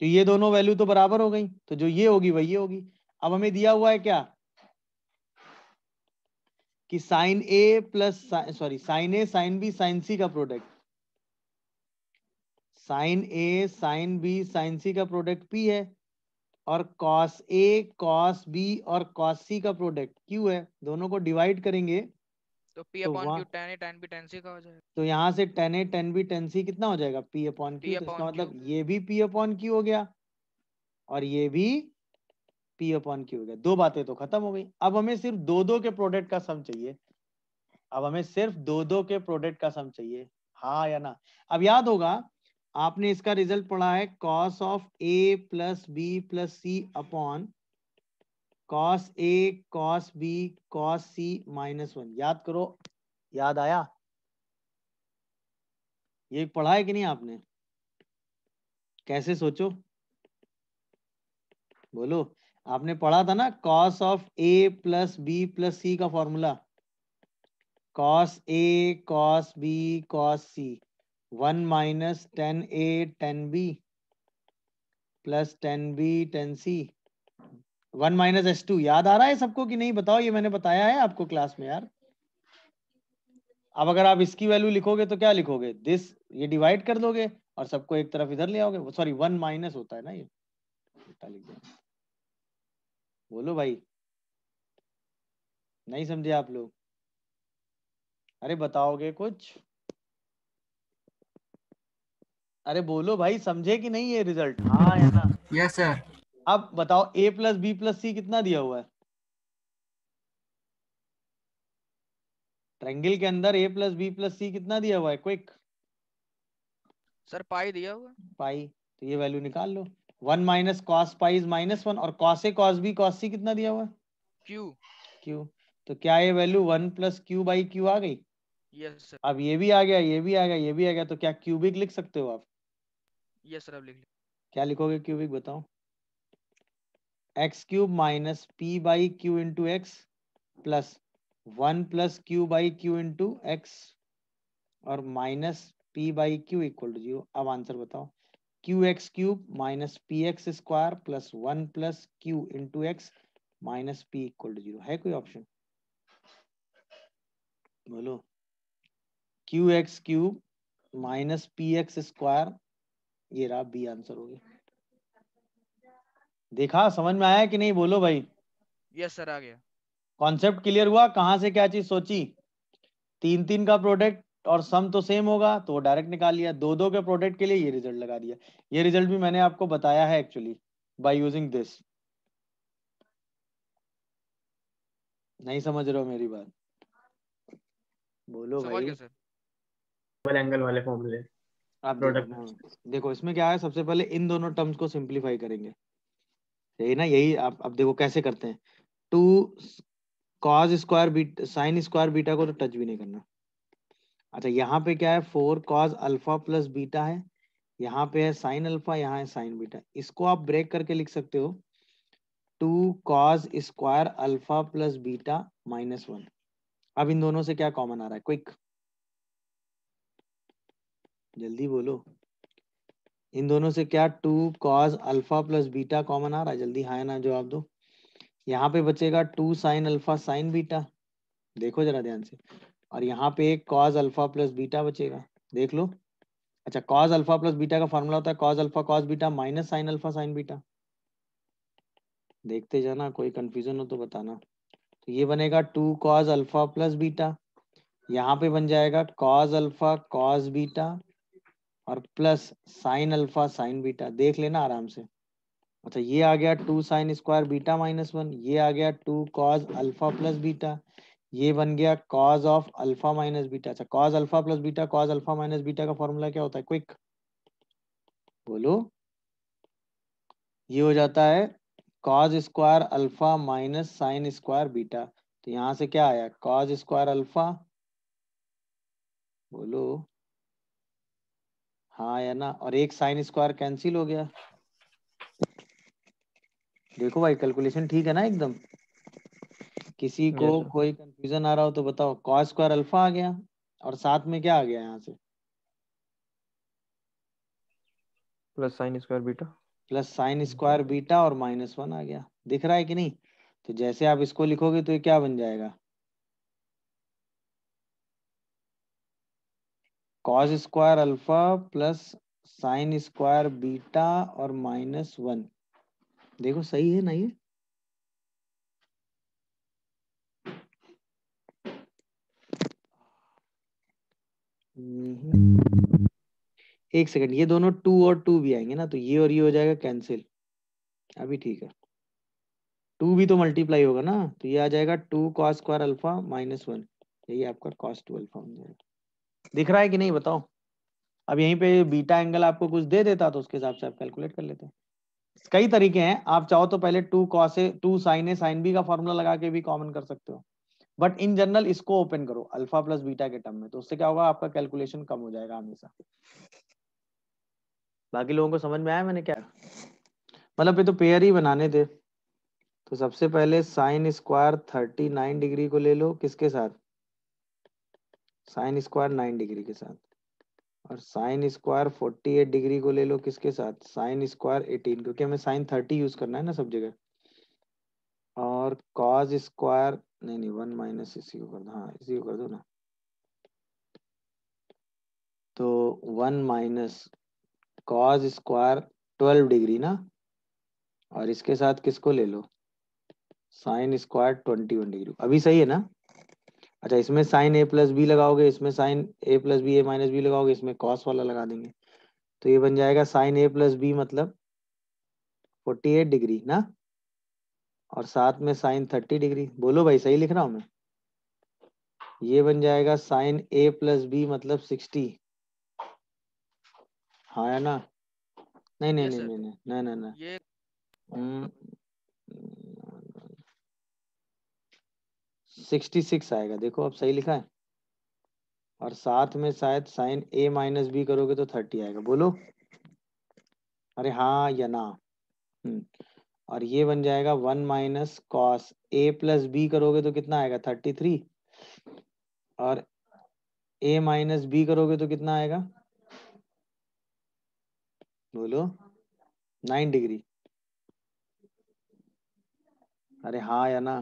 तो ये दोनों वैल्यू तो बराबर हो गई तो जो ये होगी वही होगी अब हमें दिया हुआ है क्या कि sine A plus sorry sine A sine B sine C का product sine A sine B sine C का प्रोडक्ट पी है और कॉस ए कॉस बी और कॉस सी का प्रोडक्ट क्यू है दोनों को डिवाइड करेंगे तो पी अपॉन तो q tan a tan b tan c का हो जाएगा तो यहां से tan a tan b tan c कितना हो जाएगा p अपॉन q तो इसका मतलब ये भी p अपॉन q हो गया और ये भी p अपॉन q हो गया दो बातें तो खत्म हो गई अब हमें सिर्फ दो दो के प्रोडक्ट का सम चाहिए अब हमें सिर्फ दो दो के प्रोडक्ट का सम चाहिए हाँ या ना अब याद होगा आपने इसका रिजल्ट पढ़ा है cos of A plus B plus C upon cos A cos B cos C minus one याद करो याद आया ये पढ़ा है कि नहीं आपने कैसे सोचो बोलो आपने पढ़ा था ना cos of A plus B plus C का formula cos A cos B cos C one minus tan A tan B plus tan B tan C one minus S two याद आ रहा है सबको कि नहीं बताओ ये मैंने बताया है आपको क्लास में यार अब अगर आप इसकी वैल्यू लिखोगे तो क्या लिखोगे दिस ये डिवाइड कर दोगे और सबको एक तरफ इधर ले आओगे सॉरी वन माइनस होता है ना ये बोलो भाई नहीं समझे आप लोग अरे बताओगे कुछ अरे बोलो भाई समझे कि नहीं ये रिजल्ट हाँ या ना यस yes, सर अब बताओ A plus B plus C कितना दिया हुआ है ट्रेंगल के अंदर A plus B plus C कितना दिया हुआ है क्विक सर पाई दिया हुआ है पाई तो ये वैल्यू निकाल लो one minus cos pi is minus one और cos A cos B cos C कितना दिया हुआ है क्यू क्यू तो क्या ये value one plus Q by Q आ गई यस सर अब ये भी आ गया ये भी आ गया ये भी आ गया तो क्या क्यूबिक लिख सकते हो आप यस सर अब लिख क्या लिखोगे क्यूबिक बताओ x cube minus P by Q into x plus one plus Q by Q into x और minus P by Q equal to zero अब आंसर बताओ Q x cube minus P x square plus one plus Q into x minus P equal to zero है कोई ऑप्शन बोलो Q x cube minus P x square ये रहा बी आंसर हो गया देखा समझ में आया कि नहीं बोलो भाई यस सर आ गया कॉन्सेप्ट क्लियर हुआ कहाँ से क्या चीज सोची तीन तीन का प्रोडक्ट और सम तो सेम होगा तो वो डायरेक्ट निकाल लिया दो दो के प्रोडक्ट के लिए ये रिजल्ट लगा दिया ये रिजल्ट भी मैंने आपको बताया है एक्चुअली बाय यूजिंग दिस नहीं समझ रहे हो मेरी बात बोलो भाई डबल एंगल वाले फॉर्मूले आप प्रोडक्ट हाँ। देखो इसमें क्या है सबसे पहले इन दोनों टर्म्स को सिंप्लीफाई करेंगे यही ना यही आप अब देखो कैसे करते हैं two cos square beta sine square beta को तो टच भी नहीं करना अच्छा यहाँ पे क्या है four cos alpha plus beta है यहाँ पे है साइन अल्फा यहाँ है साइन बीटा इसको आप ब्रेक करके लिख सकते हो two cos square alpha plus beta minus one अब इन दोनों से क्या कॉमन आ रहा है क्विक जल्दी बोलो इन दोनों से क्या two cos alpha plus beta common आ रहा है जल्दी हाँ ना जवाब दो यहाँ पे बचेगा two sine alpha sine beta देखो जरा ध्यान से और यहाँ पे एक कॉज अल्फा प्लस बीटा बचेगा देख लो अच्छा कॉज अल्फा प्लस बीटा का फॉर्मूला होता है cos alpha cos beta minus sine alpha sine beta देखते जाना कोई कंफ्यूजन हो तो बताना तो ये बनेगा two cos alpha plus beta यहाँ पे बन जाएगा कॉज अल्फा कॉज बीटा और plus sine alpha sine beta देख लेना आराम से अच्छा ये आ गया two sine square beta minus one ये आ गया two cos alpha plus beta ये बन गया cos of alpha minus beta अच्छा cos alpha plus beta cos alpha minus beta का फॉर्मूला क्या होता है क्विक बोलो ये हो जाता है cos square alpha minus sine square beta तो यहां से क्या आया कॉज स्क्वायर अल्फा बोलो हाँ है ना और एक साइन स्क्वायर कैंसिल हो गया देखो भाई कैलकुलेशन ठीक है ना एकदम किसी को कोई कंफ्यूजन आ रहा हो तो बताओ कॉ स्क्वायर अल्फा आ गया और साथ में क्या आ गया यहाँ से plus sine square beta plus sine square beta और माइनस वन आ गया दिख रहा है कि नहीं तो जैसे आप इसको लिखोगे तो ये क्या बन जाएगा cos square alpha plus sine square beta और माइनस वन देखो सही है ना ये हम्म। एक सेकंड ये दोनों टू और टू भी आएंगे ना तो ये और ये हो जाएगा कैंसिल अभी ठीक है टू भी तो मल्टीप्लाई होगा ना तो ये आ जाएगा two cos square alpha minus one यही आपका कॉस टू अल्फा हो जाएगा दिख रहा है कि नहीं बताओ अब यहीं पे बीटा एंगल आपको कुछ दे देता तो उसके हिसाब से आप कैलकुलेट कर लेते कई तरीके हैं आप चाहो तो पहले two cos A two sine A sine B का फॉर्मूला लगा के भी कॉमन कर सकते हो बट इन जनरल इसको ओपन करो अल्फा प्लस बीटा के टर्म में तो उससे क्या होगा आपका कैलकुलेशन कम हो जाएगा हमेशा बाकी लोगों को समझ में आया मैंने क्या मतलब ये तो पेयर ही बनाने थे तो सबसे पहले sine square thirty nine degree को ले लो किसके साथ साइन स्क्वायर नाइन डिग्री के साथ और sine square forty eight degree को ले लो किसके साथ साइन स्क्वायर एटीन क्योंकि हमें साइन थर्टी यूज करना है ना सब जगह और कॉज स्क्वायर नहीं नहीं वन माइनस इसी को कर दो हाँ इसी को कर दो ना तो one minus cos square twelve degree ना और इसके साथ किसको ले लो sine square twenty one degree अभी सही है ना अच्छा इसमें साइन ए प्लस बी लगाओगे इसमें sine A plus B A minus B लगाओगे इसमें कॉस वाला लगा देंगे तो ये बन जाएगा साइन ए प्लस बी मतलब फोर्टी एट डिग्री ना और साथ में साइन थर्टी डिग्री बोलो भाई सही लिख रहा हूं मैं ये बन जाएगा साइन ए प्लस बी मतलब सिक्सटी हाँ है ना नहीं नहीं नहीं नहीं नहीं नहीं हम्म, नहीं सिक्सटी सिक्स आएगा देखो अब सही लिखा है और साथ में शायद साइन ए माइनस बी करोगे तो थर्टी आएगा बोलो अरे हाँ या ना हम्म। और ये बन जाएगा one minus cos A plus B करोगे तो कितना आएगा थर्टी थ्री और ए माइनस बी करोगे तो कितना आएगा बोलो नाइन डिग्री अरे हाँ या ना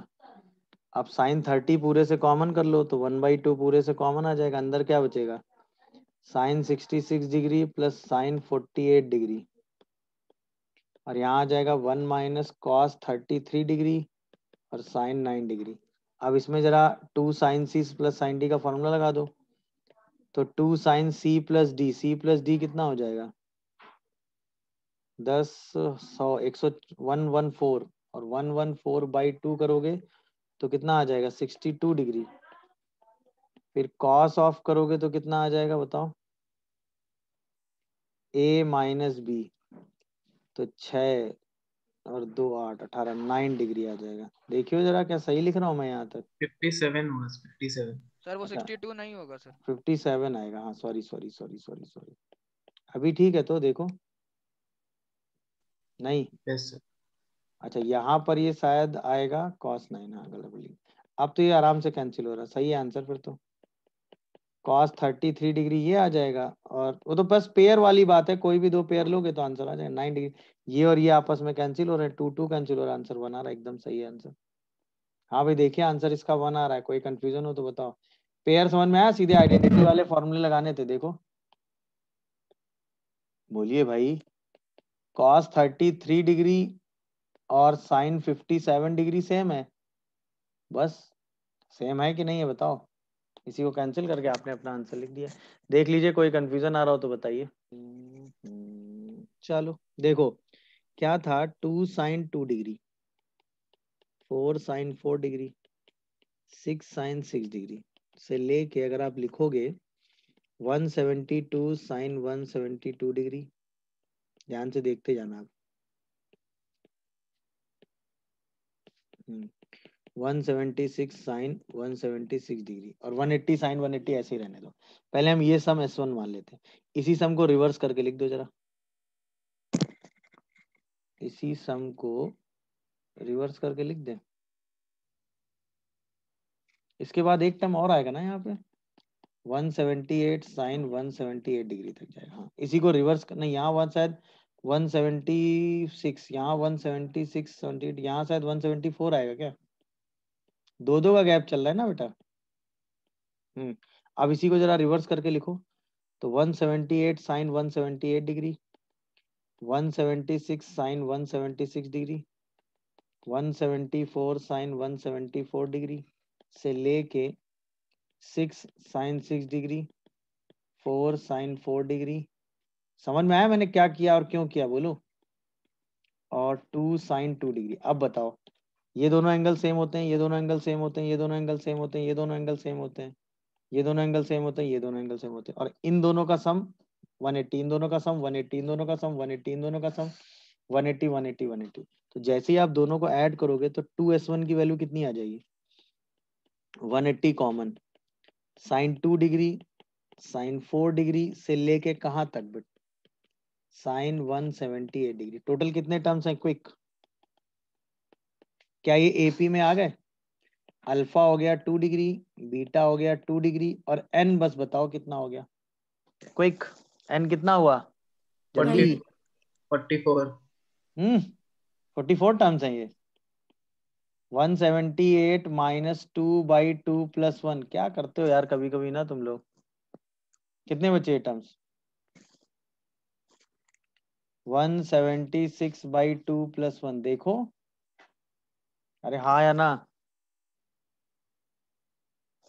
अब साइन थर्टी पूरे से कॉमन कर लो तो वन बाई टू पूरे से कॉमन आ जाएगा अंदर क्या बचेगा sine sixty six degree plus sine forty eight degree और यहाँ आ जाएगा one minus cos thirty three degree और साइन नाइन डिग्री अब इसमें जरा two sine C plus sine D का फॉर्मूला लगा दो तो two sine C plus D C plus D कितना हो जाएगा दस सौ एक सौ वन वन फोर और one one four by two करोगे तो कितना आ जाएगा 62 डिग्री फिर कॉस ऑफ करोगे तो कितना आ जाएगा बताओ ए माइनस बी तो छ और दो आठ अठारह नाइन डिग्री आ जाएगा देखियो जरा क्या सही लिख रहा हूँ मैं यहाँ तक fifty seven fifty seven sir वो सिक्सटी अच्छा। टू नहीं होगा सर फिफ्टी सेवन आएगा हाँ sorry sorry sorry sorry sorry अभी ठीक है तो देखो नहीं यस yes, सर अच्छा यहाँ पर ये शायद आएगा कॉस नाइन हाँ गलत अब तो ये आराम से कैंसिल हो रहा सही है आंसर फिर तो कॉस थर्टी थ्री डिग्री ये आ जाएगा और वो तो बस पेयर वाली बात है कोई भी दो पेयर लोगे तो आंसर आ जाएगा नाइन डिग्री ये और ये आपस में कैंसिल हो रहे हैं टू टू कैंसिल हो रहा है आंसर वन आ रहा है एकदम सही है आंसर हाँ भाई देखिए आंसर इसका वन आ रहा है कोई कंफ्यूजन हो तो बताओ पेयर समझ में आया सीधे आइडेंटिटी वाले फॉर्मूले लगाने थे देखो बोलिए भाई कॉस थर्टी थ्री डिग्री और sine fifty seven degree same है बस सेम है कि नहीं है बताओ इसी को कैंसिल करके आपने अपना आंसर लिख दिया देख लीजिए कोई कंफ्यूजन आ रहा हो तो बताइए चलो देखो क्या था two sine two degree four sine four degree six sine six degree से लेके अगर आप लिखोगे 172 साइन 172 डिग्री ध्यान से देखते जाना आप 176 साइन 176 डिग्री और 180 साइन 180 ऐसे ही रहने दो पहले हम ये सम S1 मान लेते हैं इसी सम को रिवर्स करके लिख दो जरा इसी सम को रिवर्स करके लिख इसके बाद एक टर्म और आएगा ना यहाँ पे 178 साइन 178 डिग्री तक जाएगा हाँ इसी को रिवर्स करना यहाँ शायद यहाँ यहाँ शायद आएगा क्या दो दो का गैप चल रहा है ना बेटा हम्म अब इसी को जरा रिवर्स करके लिखो तो eight sine one eight degree six sine six degree four sine four degree से लेके six sine six degree four sine four degree समझ में आया मैंने क्या किया और क्यों किया बोलो और टू साइन टू डिग्री अब बताओ ये दोनों एंगल सेम होते हैं ये दोनों एंगल सेम होते हैं ये दोनों एंगल सेम होते हैं ये दोनों एंगल सेम होते हैं ये दोनों एंगल सेम होते हैं ये दोनों एंगल सेम होते हैं और इन दोनों का सम 180 इन दोनों का सम 180 इन दोनों का सम 180 इन दोनों का सम 180 180 180 तो जैसे ही आप दोनों को ऐड करोगे तो 2s1 की वैल्यू कितनी आ जाएगी 180 common sine two degree sine four degree से लेके कहाँ तक बट साइन 178 डिग्री टोटल कितने टर्म्स हैं क्विक क्या ये एपी में आ गए अल्फा हो गया टू डिग्री बीटा हो गया टू डिग्री और एन बस बताओ कितना हो गया क्विक एन कितना हुआ हम्म, फोर्टी फोर टर्म्स हैं ये 178 minus two by two plus one क्या करते हो यार कभी कभी ना तुम लोग कितने बचे terms one seventy six by two plus one देखो अरे हाँ या ना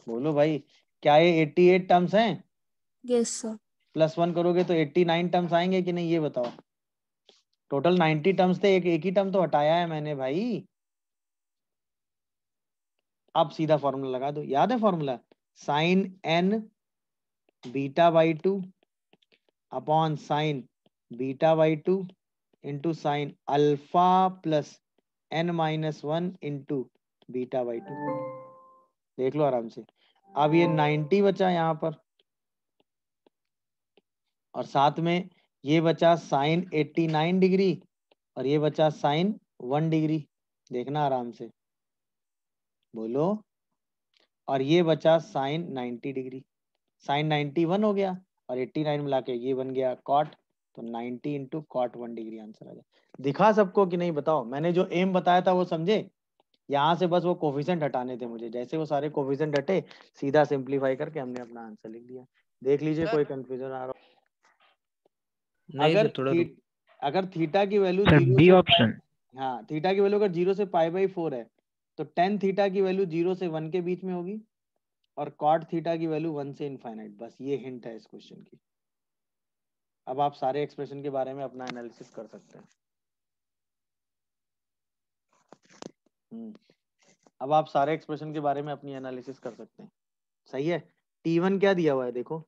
बोलो भाई क्या ये एट्टी एट टर्म्स हैं यस सर प्लस वन करोगे तो एट्टी नाइन टर्म्स आएंगे कि नहीं ये बताओ टोटल नाइनटी टर्म्स थे एक एक ही टर्म तो हटाया है मैंने भाई अब सीधा फॉर्मूला लगा दो याद है formula sine N beta by two upon sine beta by two into sine alpha plus N minus one into beta by two देख लो आराम से अब ये नाइनटी बचा यहाँ पर और साथ में ये बचा साइन नाइन डिग्री और ये बचा साइन वन डिग्री देखना आराम से बोलो और ये बचा sine ninety degree sine one हो गया और एट्टी नाइन मिला के ये बन गया कॉट तो 90 into cot one degree answer आ गया दिखा सबको कि नहीं बताओ मैंने जो एम बताया था वो समझे यहाँ से बस वो कोफिशेंट हटाने थे मुझे जैसे वो सारे कोफिशेंट हटे सीधा सिंप्लीफाई करके हमने अपना आंसर लिख दिया देख लीजिए कोई कंफ्यूजन आ रहा अगर थी, अगर थीटा की वैल्यू बी ऑप्शन हाँ थीटा की वैल्यू अगर जीरो से पाई बाई फोर है तो टेन थीटा की वैल्यू जीरो से वन के बीच में होगी और कॉट थीटा की वैल्यू वन से इनफाइनाइट बस ये हिंट है इस क्वेश्चन की अब आप सारे एक्सप्रेशन के बारे में अपना एनालिसिस कर सकते हैं हम्म, अब आप सारे एक्सप्रेशन के बारे में अपनी एनालिसिस कर सकते हैं सही है टी वन क्या दिया हुआ है देखो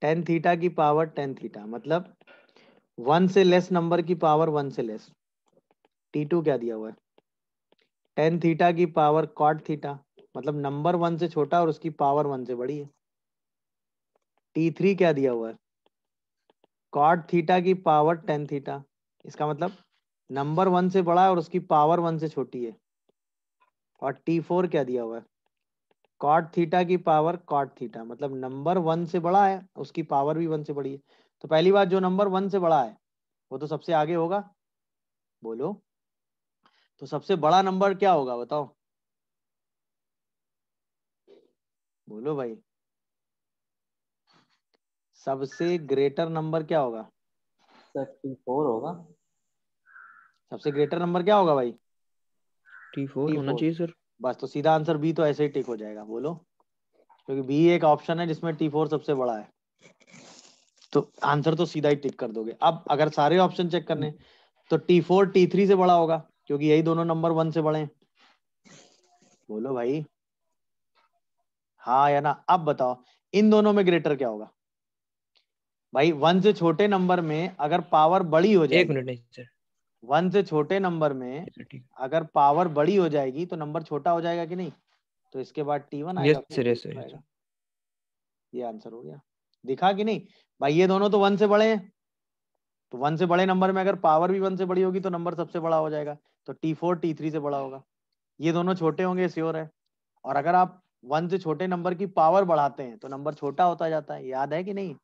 टेन थीटा की पावर टेन थीटा मतलब वन से लेस नंबर की पावर वन से लेस टी टू क्या दिया हुआ है टेन थीटा की पावर कॉट थीटा मतलब नंबर वन से छोटा और उसकी पावर वन से बड़ी है टी थ्री क्या दिया हुआ है कॉट थीटा की पावर टेन थीटा इसका मतलब नंबर वन से बड़ा है और उसकी पावर वन से छोटी है और टी फोर क्या दिया हुआ है कॉट थीटा की पावर कॉट थीटा मतलब नंबर वन से बड़ा है उसकी पावर भी वन से बड़ी है तो पहली बात जो नंबर वन से बड़ा है वो तो सबसे आगे होगा बोलो तो सबसे बड़ा नंबर क्या होगा बताओ बोलो भाई सबसे ग्रेटर नंबर क्या होगा थर्टी फोर होगा सबसे ग्रेटर नंबर क्या होगा भाई टी फोर होना चाहिए सर बस तो सीधा आंसर बी तो ऐसे ही टिक हो जाएगा बोलो क्योंकि तो बी एक ऑप्शन है जिसमें टी फोर सबसे बड़ा है तो आंसर तो सीधा ही टिक कर दोगे अब अगर सारे ऑप्शन चेक करने तो टी फोर टी थ्री से बड़ा होगा क्योंकि यही दोनों नंबर वन से बड़े हैं बोलो भाई हाँ या ना अब बताओ इन दोनों में ग्रेटर क्या होगा भाई वन से छोटे नंबर में अगर पावर बड़ी हो जाए एक मिनट वन से छोटे नंबर में अगर पावर बड़ी हो जाएगी तो नंबर छोटा हो जाएगा कि नहीं तो इसके बाद टी वन ये आंसर हो गया दिखा कि नहीं भाई ये दोनों तो वन से बड़े हैं तो वन से बड़े नंबर में अगर पावर भी वन से बड़ी होगी तो नंबर सबसे बड़ा हो जाएगा तो टी फोर टी थ्री से बड़ा होगा ये दोनों छोटे होंगे श्योर है और अगर आप वन से छोटे नंबर की पावर बढ़ाते हैं तो नंबर छोटा होता जाता है याद है कि नहीं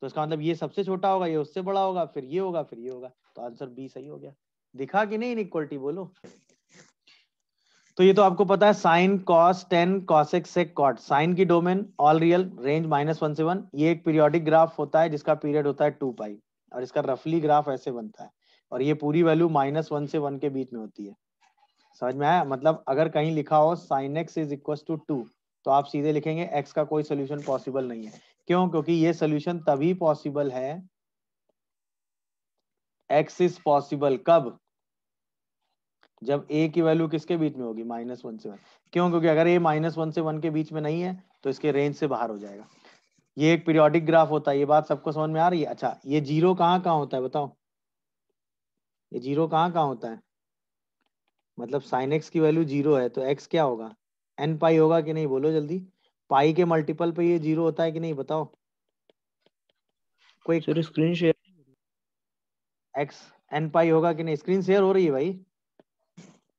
तो इसका मतलब ये सबसे छोटा होगा ये उससे बड़ा होगा फिर ये होगा फिर ये होगा तो आंसर बी सही हो गया दिखा कि नहीं इनक्वालिटी बोलो तो ये तो आपको पता है sine cos tan cosec sec cot sine की domain all real range minus one से वन ये एक पीरियोडिक ग्राफ होता है जिसका पीरियड होता है टू पाई और इसका रफली ग्राफ ऐसे बनता है और ये पूरी वैल्यू माइनस वन से वन के बीच में होती है समझ में आया मतलब अगर कहीं लिखा हो sine X is equal to two तो आप सीधे लिखेंगे एक्स का कोई सोल्यूशन पॉसिबल नहीं है क्यों क्योंकि ये सोल्यूशन तभी पॉसिबल है एक्स इज पॉसिबल कब जब ए की वैल्यू किसके बीच में होगी माइनस वन से वन क्यों क्योंकि अगर a माइनस वन से वन के बीच में नहीं है तो इसके रेंज से बाहर हो जाएगा ये एक पीरियोडिक ग्राफ होता है ये बात सबको समझ में आ रही है अच्छा ये जीरो कहाँ कहाँ होता है बताओ ये जीरो कहाँ कहाँ होता है मतलब साइन एक्स की वैल्यू जीरो है तो एक्स क्या होगा एन पाई होगा कि नहीं बोलो जल्दी पाई के मल्टीपल पे ये जीरो होता है कि नहीं बताओ कोई screen share X N pi होगा कि नहीं स्क्रीन शेयर हो रही है भाई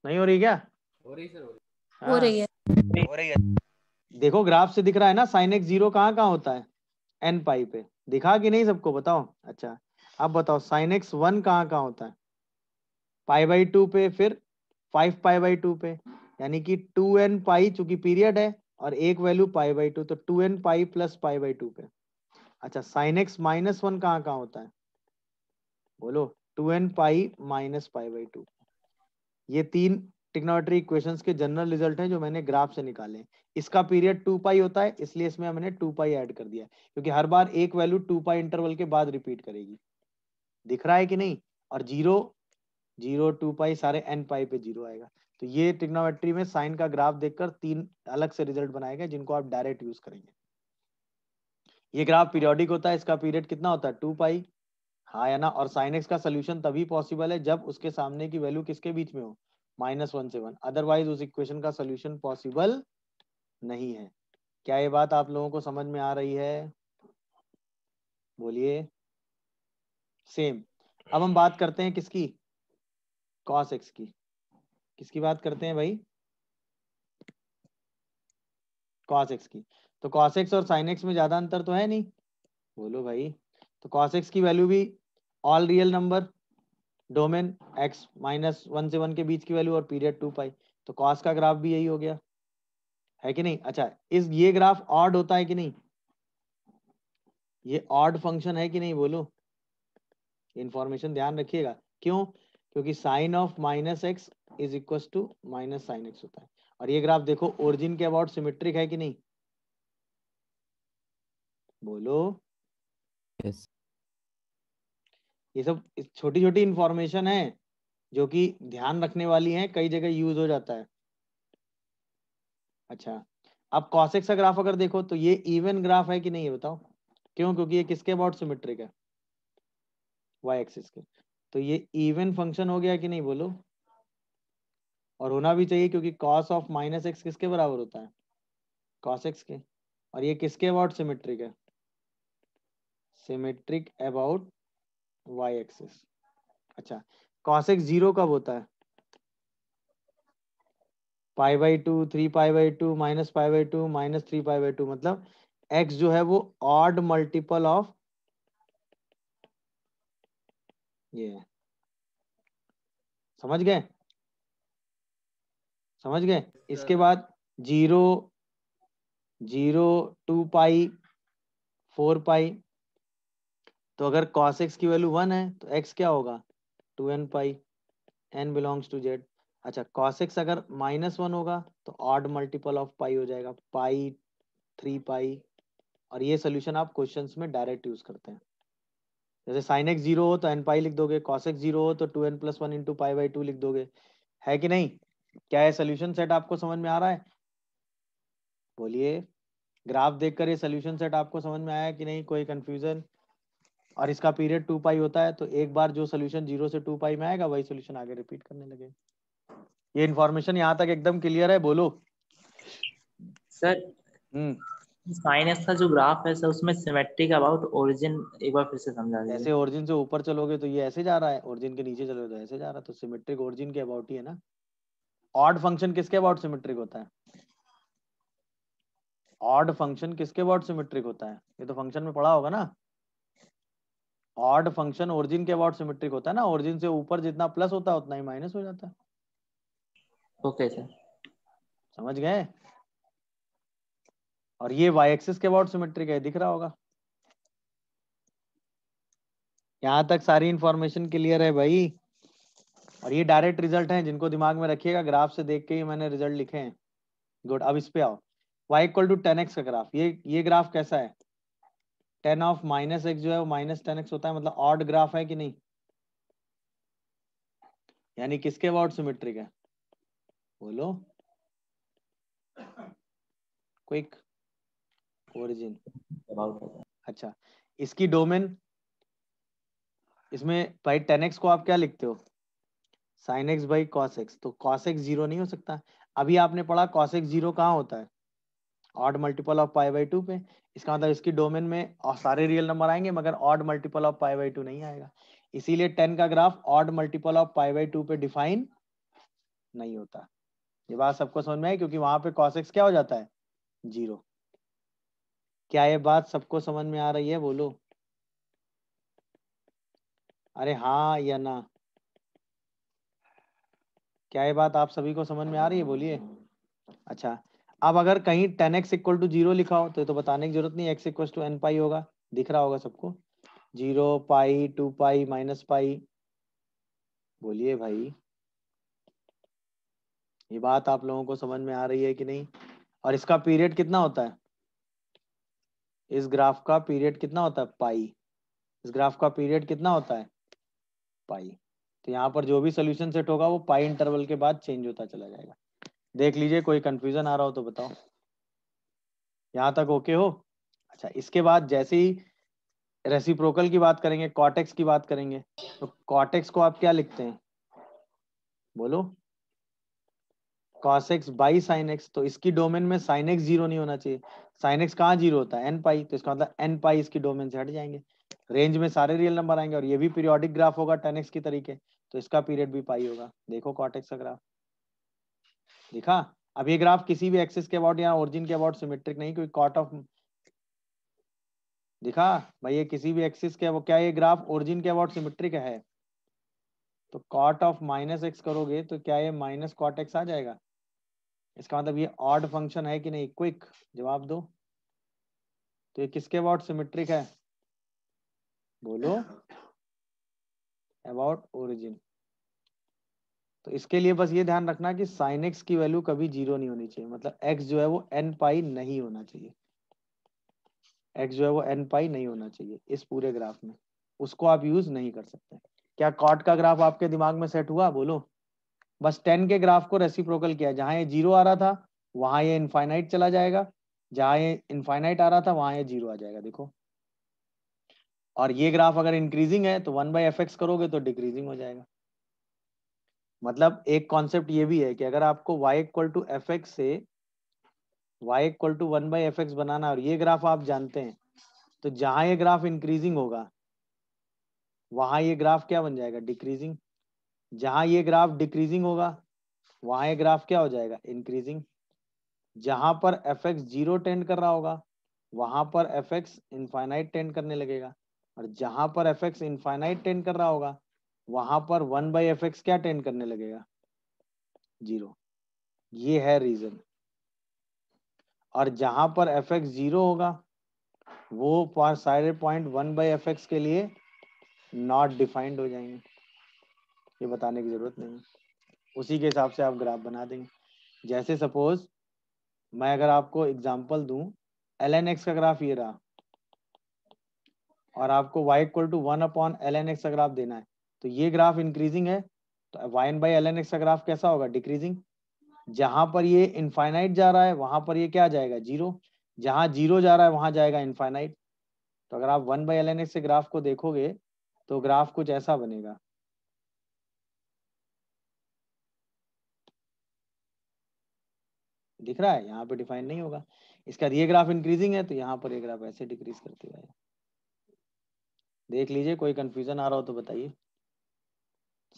नहीं हो रही क्या हो रही सर हो रही है हो रही है देखो ग्राफ से दिख रहा है ना साइन एक्स जीरो कहाँ कहाँ होता है एन पाई पे दिखा कि नहीं सबको बताओ अच्छा अब बताओ साइन एक्स वन कहाँ कहाँ होता है पाई बाई टू पे फिर फाइव पाई बाई टू पे यानी कि टू एन पाई चूंकि पीरियड है और एक वैल्यू पाई बाई टू तो two N pi plus pi by two पे अच्छा साइन एक्स माइनस वन कहाँ कहाँ होता है बोलो two N pi minus pi by two ये तीन टिक्नोट्री इक्वेशंस के जनरल रिजल्ट हैं जो मैंने ग्राफ से निकाले इसका पीरियड टू पाई होता है इसलिए इसमें मैंने टू पाई ऐड कर दिया क्योंकि हर बार एक वैल्यू टू पाई इंटरवल के बाद रिपीट करेगी दिख रहा है कि नहीं और जीरो जीरो टू पाई सारे एन पाई पे जीरो आएगा तो ये ट्रिग्नोमेट्री में साइन का ग्राफ देखकर तीन अलग से रिजल्ट बनाएगा जिनको आप डायरेक्ट यूज करेंगे ये ग्राफ पीरियोडिक होता है इसका पीरियड कितना होता है टू पाई हाँ या ना और साइन एक्स का सोल्यूशन तभी पॉसिबल है जब उसके सामने की वैल्यू किसके बीच में हो माइनस वन से वन अदरवाइज उस इक्वेशन का सोल्यूशन पॉसिबल नहीं है क्या ये बात आप लोगों को समझ में आ रही है बोलिए सेम अब हम बात करते हैं किसकी कॉस एक्स की किसकी बात करते हैं भाई कॉस एक्स की तो कॉस एक्स और साइन एक्स में ज्यादा अंतर तो है नहीं बोलो भाई तो कॉस एक्स की वैल्यू भी all real number domain X minus one से वन के बीच की वैल्यू और पीरियड टू पाई तो कॉस का ग्राफ भी यही हो गया है कि नहीं अच्छा इस ये ग्राफ ऑड होता है कि नहीं ये ऑड फंक्शन है कि नहीं बोलो इन्फॉर्मेशन ध्यान रखिएगा क्यों क्योंकि sine of minus X is equal to minus sine X होता है और ये ग्राफ देखो ओरिजिन के अबाउट सिमेट्रिक है कि नहीं बोलो yes. ये सब छोटी छोटी इंफॉर्मेशन है जो कि ध्यान रखने वाली है कई जगह यूज हो जाता है अच्छा अब कॉसेक्स का ग्राफ अगर देखो तो ये इवन ग्राफ है कि नहीं ये बताओ क्यों क्योंकि ये किसके अबाउट सिमेट्रिक है वाई एक्सिस के तो ये इवन फंक्शन हो गया कि नहीं बोलो और होना भी चाहिए क्योंकि कॉस ऑफ माइनस एक्स किसके बराबर होता है कॉस एक्स के और ये किसके अबाउट सिमेट्रिक है सिमेट्रिक अबाउट वाई एक्सिस अच्छा कॉस एक्स जीरो कब होता है pi by two three pi by two minus pi by two minus three pi by two मतलब एक्स जो है वो ऑड मल्टीपल ऑफ ये समझ गए समझ गए इसके बाद zero zero two pi four pi तो अगर कॉस एक्स की वैल्यू वन है तो एक्स क्या होगा two N pi N belongs to Z अच्छा कॉस एक्स अगर माइनस वन होगा तो ऑड मल्टीपल ऑफ पाई हो जाएगा पाई थ्री पाई और ये सोल्यूशन आप क्वेश्चन में डायरेक्ट यूज करते हैं जैसे साइन एक्स जीरो हो तो एन पाई लिख दोगे कॉस एक्स जीरो हो तो two N plus one into pi by two लिख दोगे है कि नहीं क्या है सोल्यूशन सेट आपको समझ में आ रहा है बोलिए ग्राफ देखकर ये सोल्यूशन सेट आपको समझ में आया कि नहीं कोई कंफ्यूजन और इसका पीरियड टू पाई होता है तो एक बार जो सोल्यूशन जीरो से टू पाई में आएगा वही सोल्यूशन आगे रिपीट करने लगे ये इन्फॉर्मेशन यहाँ तक एकदम क्लियर है बोलो सर हम्म साइन एक्स का जो ग्राफ है सर उसमें सिमेट्रिक अबाउट ओरिजिन एक बार फिर से समझा दीजिए ऐसे ओरिजिन से ऊपर चलोगे तो ये ऐसे जा रहा है ओरिजिन के नीचे चलोगे तो ऐसे जा रहा है तो सिमेट्रिक ओरिजिन के अबाउट ही है ना ऑड फंक्शन किसके अबाउट सिमेट्रिक होता है ऑड फंक्शन किसके अबाउट सिमेट्रिक होता है ये तो फंक्शन में पढ़ा होगा ना ऑड फंक्शन ओरिजिन के अबाउट सिमेट्रिक होता है ना ओरिजिन से ऊपर जितना प्लस होता है उतना ही माइनस हो जाता है ओके okay, सर समझ गए और ये y एक्सिस के अबाउट सिमेट्रिक है दिख रहा होगा यहां तक सारी इंफॉर्मेशन क्लियर है भाई और ये डायरेक्ट रिजल्ट हैं जिनको दिमाग में रखिएगा ग्राफ से देख के ही मैंने रिजल्ट लिखे हैं गुड अब इस पे आओ y इक्वल टू टेन का ग्राफ ये ये ग्राफ कैसा है टेन ऑफ माइनस एक्स जो है वो माइनस टेन एक्स होता है मतलब ऑड ग्राफ है कि नहीं यानी किसके अबाउट सिमेट्रिक है बोलो क्विक ओरिजिन अच्छा इसकी डोमेन इसमें भाई टेन एक्स को आप क्या लिखते हो sine X by cos X तो कॉस एक्स जीरो नहीं हो सकता अभी आपने पढ़ा कॉस एक्स जीरो कहाँ होता है odd multiple of pi by two पे इसका मतलब इसकी डोमेन में और सारे रियल नंबर आएंगे मगर odd multiple of pi by two नहीं आएगा इसीलिए टेन का graph odd multiple of pi by two पे डिफाइन नहीं होता ये बात सबको समझ में आई क्योंकि वहां पे कॉस एक्स क्या हो जाता है जीरो क्या ये बात सबको समझ में आ रही है बोलो अरे हाँ या ना क्या ये बात आप सभी को समझ में आ रही है बोलिए अच्छा अब अगर कहीं tan X equal to zero लिखा हो तो, तो बताने की जरूरत नहीं X equal to N pi होगा दिख रहा होगा सबको zero pi two pi minus pi बोलिए भाई ये बात आप लोगों को समझ में आ रही है कि नहीं और इसका पीरियड कितना होता है इस ग्राफ का पीरियड कितना होता है पाई इस ग्राफ का पीरियड कितना होता है पाई तो यहाँ पर जो भी सोल्यूशन सेट होगा वो पाई इंटरवल के बाद चेंज होता चला जाएगा देख लीजिए कोई कंफ्यूजन आ रहा हो तो बताओ यहाँ तक ओके हो अच्छा इसके बाद जैसे ही रेसिप्रोकल की बात करेंगे कॉटेक्स की बात करेंगे तो कॉटेक्स को आप क्या लिखते हैं बोलो cos X by sine X तो इसकी डोमेन में साइन एक्स जीरो नहीं होना चाहिए साइन एक्स कहाँ जीरो होता है एन पाई तो इसका मतलब एन पाई इसकी डोमेन से हट जाएंगे रेंज में सारे रियल नंबर आएंगे और ये भी पीरियोडिक ग्राफ होगा टेन एक्स की तरीके तो इसका पीरियड भी पाई होगा देखो कॉटेक्स का ग्राफ देखा अब ये ग्राफ किसी भी एक्सिस के अबाउट या ओरिजिन के अबाउट सिमेट्रिक नहीं क्योंकि कॉट ऑफ देखा भाई ये किसी भी एक्सिस के वो क्या ये ग्राफ ओरिजिन के अबाउट सिमेट्रिक है तो कॉट ऑफ माइनस एक्स करोगे तो क्या ये माइनस कॉट एक्स आ जाएगा इसका मतलब ये ऑड फंक्शन है कि नहीं क्विक जवाब दो तो ये किसके अबाउट सिमेट्रिक है बोलो अबाउट ओरिजिन तो इसके लिए बस ये ध्यान रखना कि साइन एक्स की वैल्यू कभी जीरो नहीं होनी चाहिए मतलब एक्स जो है वो एन पाई नहीं होना चाहिए एक्स जो है वो एन पाई नहीं होना चाहिए इस पूरे ग्राफ में उसको आप यूज नहीं कर सकते क्या कॉट का ग्राफ आपके दिमाग में सेट हुआ बोलो बस टेन के ग्राफ को रेसिप्रोकल किया जहां ये जीरो आ रहा था वहां ये इनफाइनाइट चला जाएगा जहां ये इनफाइनाइट आ रहा था वहां ये जीरो आ जाएगा देखो और ये ग्राफ अगर इंक्रीजिंग है तो वन बाई एफ एक्स करोगे तो डिक्रीजिंग हो जाएगा मतलब एक कॉन्सेप्ट ये भी है कि अगर आपको y इक्वल टू एफ से y equal to one by F बनाना और ये ग्राफ आप जानते हैं तो जहां ये ग्राफ इंक्रीजिंग होगा वहां ये ग्राफ क्या बन जाएगा डिक्रीजिंग जहां ये ग्राफ डिक्रीजिंग होगा वहां ये ग्राफ क्या हो जाएगा इंक्रीजिंग जहां पर एफ एक्स जीरो टेंड कर रहा होगा वहां पर एफ एक्स इनफाइनाइट टेंड करने लगेगा और जहां पर एफ एक्स इनफाइनाइट टेंड कर रहा होगा वहां पर वन बाई एफ एक्स क्या टेंड करने लगेगा जीरो ये है रीजन और जहां पर एफ एक्स जीरो होगा वो सारे point one by F X के लिए नॉट डिफाइंड हो जाएंगे ये बताने की जरूरत नहीं उसी के हिसाब से आप ग्राफ बना देंगे जैसे सपोज मैं अगर आपको एग्जाम्पल दू एल एन एक्स का ग्राफ ये रहा और आपको Y equal to one upon L N X का ग्राफ देना है तो ये ग्राफ इंक्रीजिंग है तो Y by L N X का ग्राफ कैसा होगा डिक्रीजिंग जहां पर ये इनफाइनाइट जा रहा है वहां पर ये क्या जाएगा जीरो जहां जीरो जा रहा है वहां जाएगा इनफाइनाइट तो अगर आप one by L N X से ग्राफ को देखोगे तो ग्राफ कुछ ऐसा बनेगा दिख रहा है यहाँ पे डिफाइन नहीं होगा इसका ये ग्राफ इंक्रीजिंग है तो यहाँ पर ये ग्राफ ऐसे डिक्रीज करते हुए देख लीजिए कोई कंफ्यूजन आ रहा हो तो बताइए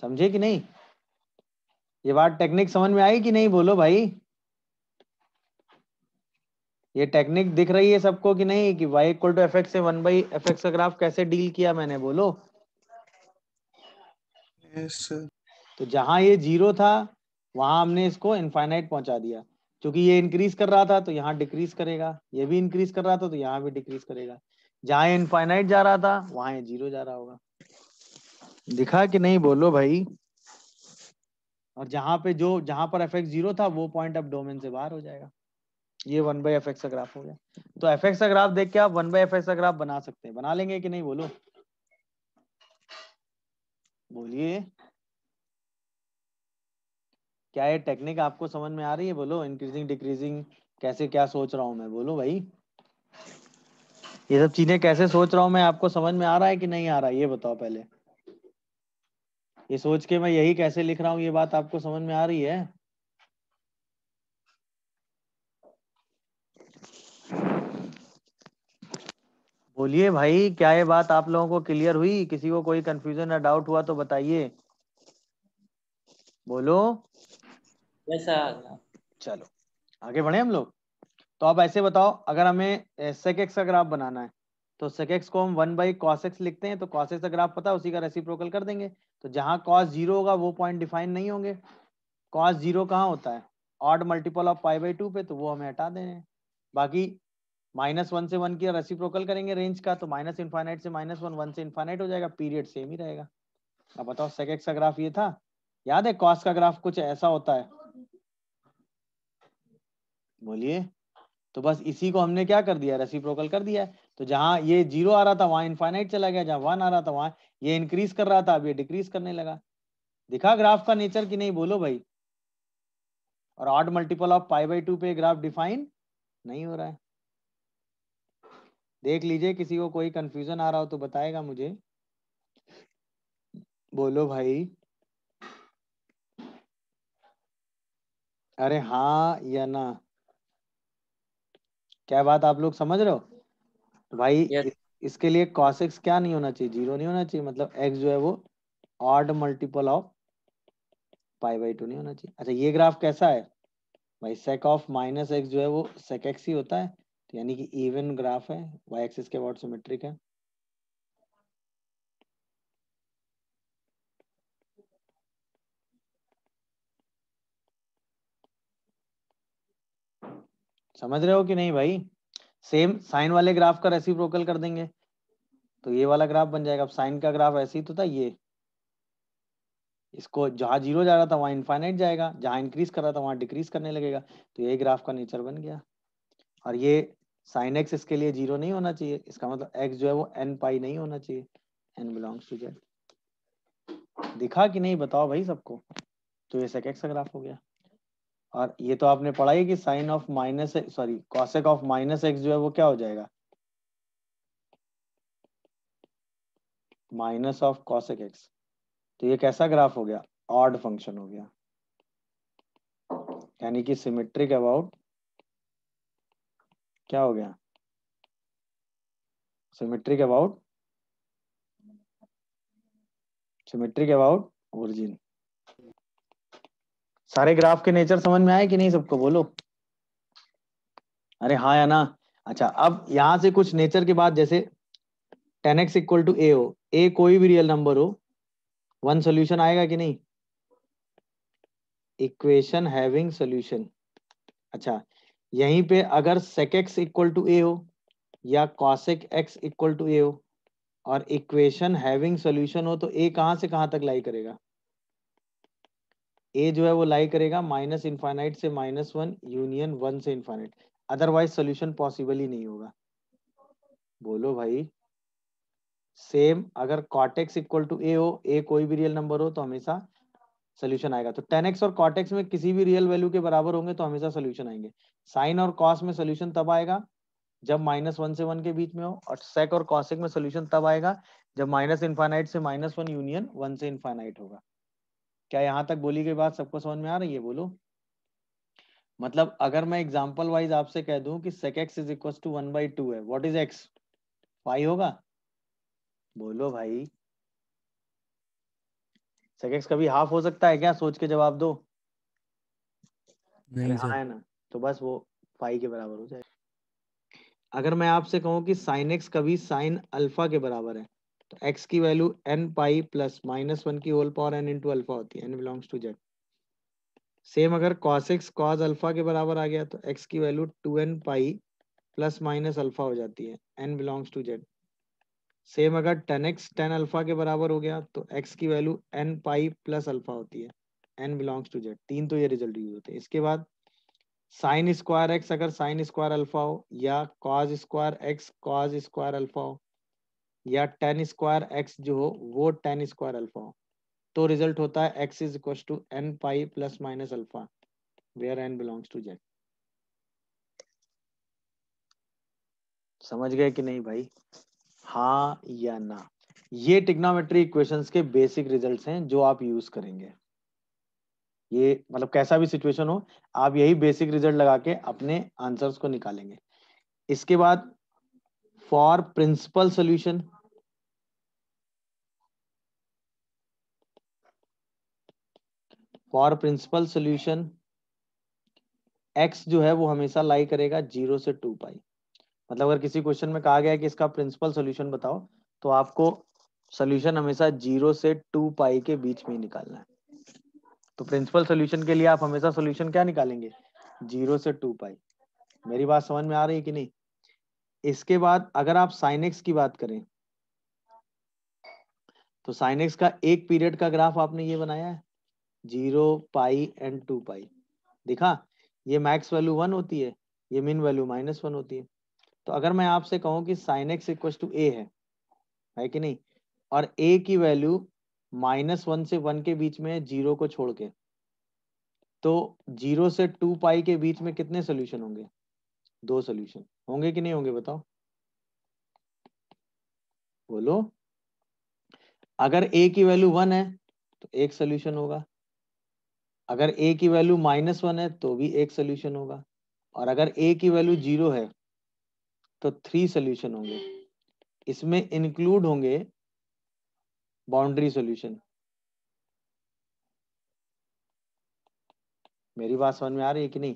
समझे कि नहीं ये बात टेक्निक समझ में आई कि नहीं बोलो भाई ये टेक्निक दिख रही है सबको कि नहीं कि y इक्वल टू एफ से वन बाई एफ का ग्राफ कैसे डील किया मैंने बोलो yes, तो जहां ये जीरो था वहां हमने इसको इनफाइनाइट पहुंचा दिया क्योंकि ये इंक्रीज कर रहा था तो यहाँ डिक्रीज करेगा ये भी इंक्रीज कर रहा था तो यहाँ भी डिक्रीज करेगा जहां इनफाइनाइट जा रहा था वहां ये जीरो जा रहा होगा दिखा कि नहीं बोलो भाई और जहां पे जो जहां पर एफ जीरो था वो पॉइंट अब डोमेन से बाहर हो जाएगा ये वन बाई एफ एक्स अग्राफ हो गया तो एफ एक्स अग्राफ देख के आप वन बाई एफ एक्स अग्राफ बना सकते हैं बना लेंगे कि नहीं बोलो बोलिए क्या ये टेक्निक आपको समझ में आ रही है बोलो इंक्रीजिंग डिक्रीजिंग कैसे क्या सोच रहा हूँ मैं बोलो भाई ये सब चीजें कैसे सोच रहा हूँ मैं आपको समझ में आ रहा है कि नहीं आ रहा है ये बताओ पहले ये सोच के मैं यही कैसे लिख रहा हूँ ये बात आपको समझ में आ रही है बोलिए भाई क्या ये बात आप लोगों को क्लियर हुई किसी को कोई कंफ्यूजन या डाउट हुआ तो बताइए बोलो चलो आगे बढ़े हम लोग तो आप ऐसे बताओ अगर हमें sec x का ग्राफ बनाना है तो sec x को हम वन बाई कॉस एक्स लिखते हैं तो cos x का ग्राफ पता उसी का रेसिप्रोकल कर देंगे तो जहाँ कॉस जीरो होगा वो पॉइंट डिफाइन नहीं होंगे कॉस जीरो कहाँ होता है odd multiple of pi by two पे तो वो हमें हटा देने हैं बाकी माइनस वन से वन की रेसिप्रोकल करेंगे रेंज का तो माइनस इन्फाइनाइट से माइनस वन वन से इन्फाइनाइट हो जाएगा पीरियड सेम ही रहेगा अब बताओ sec x का ग्राफ ये था याद है कॉस का ग्राफ कुछ ऐसा होता है बोलिए तो बस इसी को हमने क्या कर दिया रेसिप्रोकल कर दिया तो जहां ये जीरो आ रहा था वहां इनफाइनाइट चला गया जहां वन आ रहा था वहां ये इंक्रीज कर रहा था अब ये डिक्रीज करने लगा दिखा ग्राफ का नेचर कि नहीं बोलो भाई और odd multiple of pi by two पे ग्राफ डिफाइन नहीं हो रहा है देख लीजिए किसी को कोई कंफ्यूजन आ रहा हो तो बताएगा मुझे बोलो भाई अरे हाँ या ना क्या बात आप लोग समझ रहे हो तो भाई yes. इसके लिए cos x क्या नहीं होना चाहिए जीरो नहीं होना चाहिए मतलब x जो है वो odd multiple of pi by two नहीं होना चाहिए अच्छा ये ग्राफ कैसा है भाई sec ऑफ माइनस एक्स जो है वो sec x ही होता है तो यानी कि इवन ग्राफ है y एक्सिस के अबाउट सिमेट्रिक है समझ रहे हो कि नहीं भाई सेम साइन वाले ग्राफ का रेसिप्रोकल कर देंगे तो ये वाला ग्राफ बन जाएगा अब साइन का ग्राफ ऐसे ही तो था ये इसको जहां जीरो जा रहा था वहां इनफाइनाइट जाएगा जहां इंक्रीज कर रहा था वहां डिक्रीज करने लगेगा तो ये ग्राफ का नेचर बन गया और ये साइन एक्स इसके लिए जीरो नहीं होना चाहिए इसका मतलब एक्स जो है वो एन पाई नहीं होना चाहिए एन बिलोंग्स टू जेड दिखा कि नहीं बताओ भाई सबको तो ये सेक एक्स का ग्राफ हो गया और ये तो आपने पढ़ा ही कि sine of minus sorry cosec of minus X जो है वो क्या हो जाएगा माइनस ऑफ कॉसेक एक्स तो ये कैसा ग्राफ हो गया ऑड फंक्शन हो गया यानी कि सिमेट्रिक अबाउट क्या हो गया symmetric about symmetric about origin सारे ग्राफ के नेचर समझ में आए कि नहीं सबको बोलो अरे हाँ या ना अच्छा अब यहाँ से कुछ नेचर के बाद जैसे tan X equal to A हो ए कोई भी रियल नंबर हो वन सोल्यूशन आएगा कि नहीं इक्वेशन हैविंग सोल्यूशन अच्छा यहीं पे अगर sec X equal to A हो या cosec X equal to A हो और इक्वेशन हैविंग सोल्यूशन हो तो ए कहाँ से कहां तक लाई करेगा ए जो है वो लाई करेगा माइनस इनफाइनाइट से माइनस वन यूनियन वन से इनफाइनाइट अदरवाइज सोल्यूशन पॉसिबल ही नहीं होगा बोलो भाई सेम अगर कॉटेक्स इक्वल टू ए हो ए कोई भी रियल नंबर हो तो हमेशा सोल्यूशन आएगा तो टेन एक्स और कॉटेक्स में किसी भी रियल वैल्यू के बराबर होंगे तो हमेशा सोल्यूशन आएंगे साइन और कॉस में सोल्यूशन तब आएगा जब माइनस वन से वन के बीच में हो और सेक और कॉसेक में सोल्यूशन तब आएगा जब माइनस इनफाइनाइट से माइनस वन यूनियन वन से इन्फाइनाइट होगा क्या यहां तक बोली गई बात सबको समझ में आ रही है बोलो मतलब अगर मैं एग्जाम्पल वाइज आपसे कह दू की sec X is equal to one by two है वॉट इज एक्स y होगा बोलो भाई सेक एक्स कभी हाफ हो सकता है क्या सोच के जवाब दो नहीं हाँ है ना तो बस वो फाइव के बराबर हो जाए अगर मैं आपसे कहूं कि साइन एक्स कभी साइन अल्फा के बराबर है तो x की value n pi plus minus one की whole power n into alpha होती है n belongs to Z same अगर cos x cos अल्फा के बराबर आ गया तो x की value two N pi plus minus alpha हो जाती है n belongs to Z same अगर टेन एक्स टेन अल्फा के बराबर हो गया तो x की value n pi plus alpha होती है n बिलोंग्स टू जेड तीन तो ये रिजल्ट यूज होते हैं इसके बाद साइन स्क्वायर एक्स अगर साइन स्क्वायर अल्फा हो या cos square X cos square alpha हो या टेन स्क्वायर एक्स जो हो वो टेन स्क्वायर अल्फा हो तो रिजल्ट होता है X is equal to N pi plus minus alpha where N belongs to Z समझ गए कि नहीं भाई हाँ या ना ये टिग्नोमेट्री इक्वेशंस के बेसिक रिजल्ट्स हैं जो आप यूज करेंगे ये मतलब कैसा भी सिचुएशन हो आप यही बेसिक रिजल्ट लगा के अपने आंसर्स को निकालेंगे इसके बाद for principal solution for principal solution X जो है वो हमेशा लाई करेगा जीरो से टू पाई मतलब अगर किसी क्वेश्चन में कहा गया कि इसका प्रिंसिपल सोल्यूशन बताओ तो आपको सोल्यूशन हमेशा जीरो से टू पाई के बीच में निकालना है तो प्रिंसिपल सोल्यूशन के लिए आप हमेशा सोल्यूशन क्या निकालेंगे जीरो से टू पाई मेरी बात समझ में आ रही है कि नहीं इसके बाद अगर आप साइनेक्स की बात करें तो साइनेक्स का एक पीरियड का ग्राफ आपने ये बनाया है zero pi and two pi देखा ये मैक्स वैल्यू वन होती है ये मिन वैल्यू माइनस वन होती है तो अगर मैं आपसे कहूं कि साइनेक्स इक्व टू ए है है कि नहीं और ए की वैल्यू माइनस वन से वन के बीच में है जीरो को छोड़ के तो जीरो से टू पाई के बीच में कितने सोल्यूशन होंगे दो सोल्यूशन होंगे कि नहीं होंगे बताओ बोलो अगर ए की वैल्यू वन है तो एक सोल्यूशन होगा अगर ए की वैल्यू माइनस वन है तो भी एक सोल्यूशन होगा और अगर ए की वैल्यू जीरो है तो थ्री सोल्यूशन होंगे इसमें इंक्लूड होंगे बाउंड्री सोल्यूशन मेरी बात समझ में आ रही है कि नहीं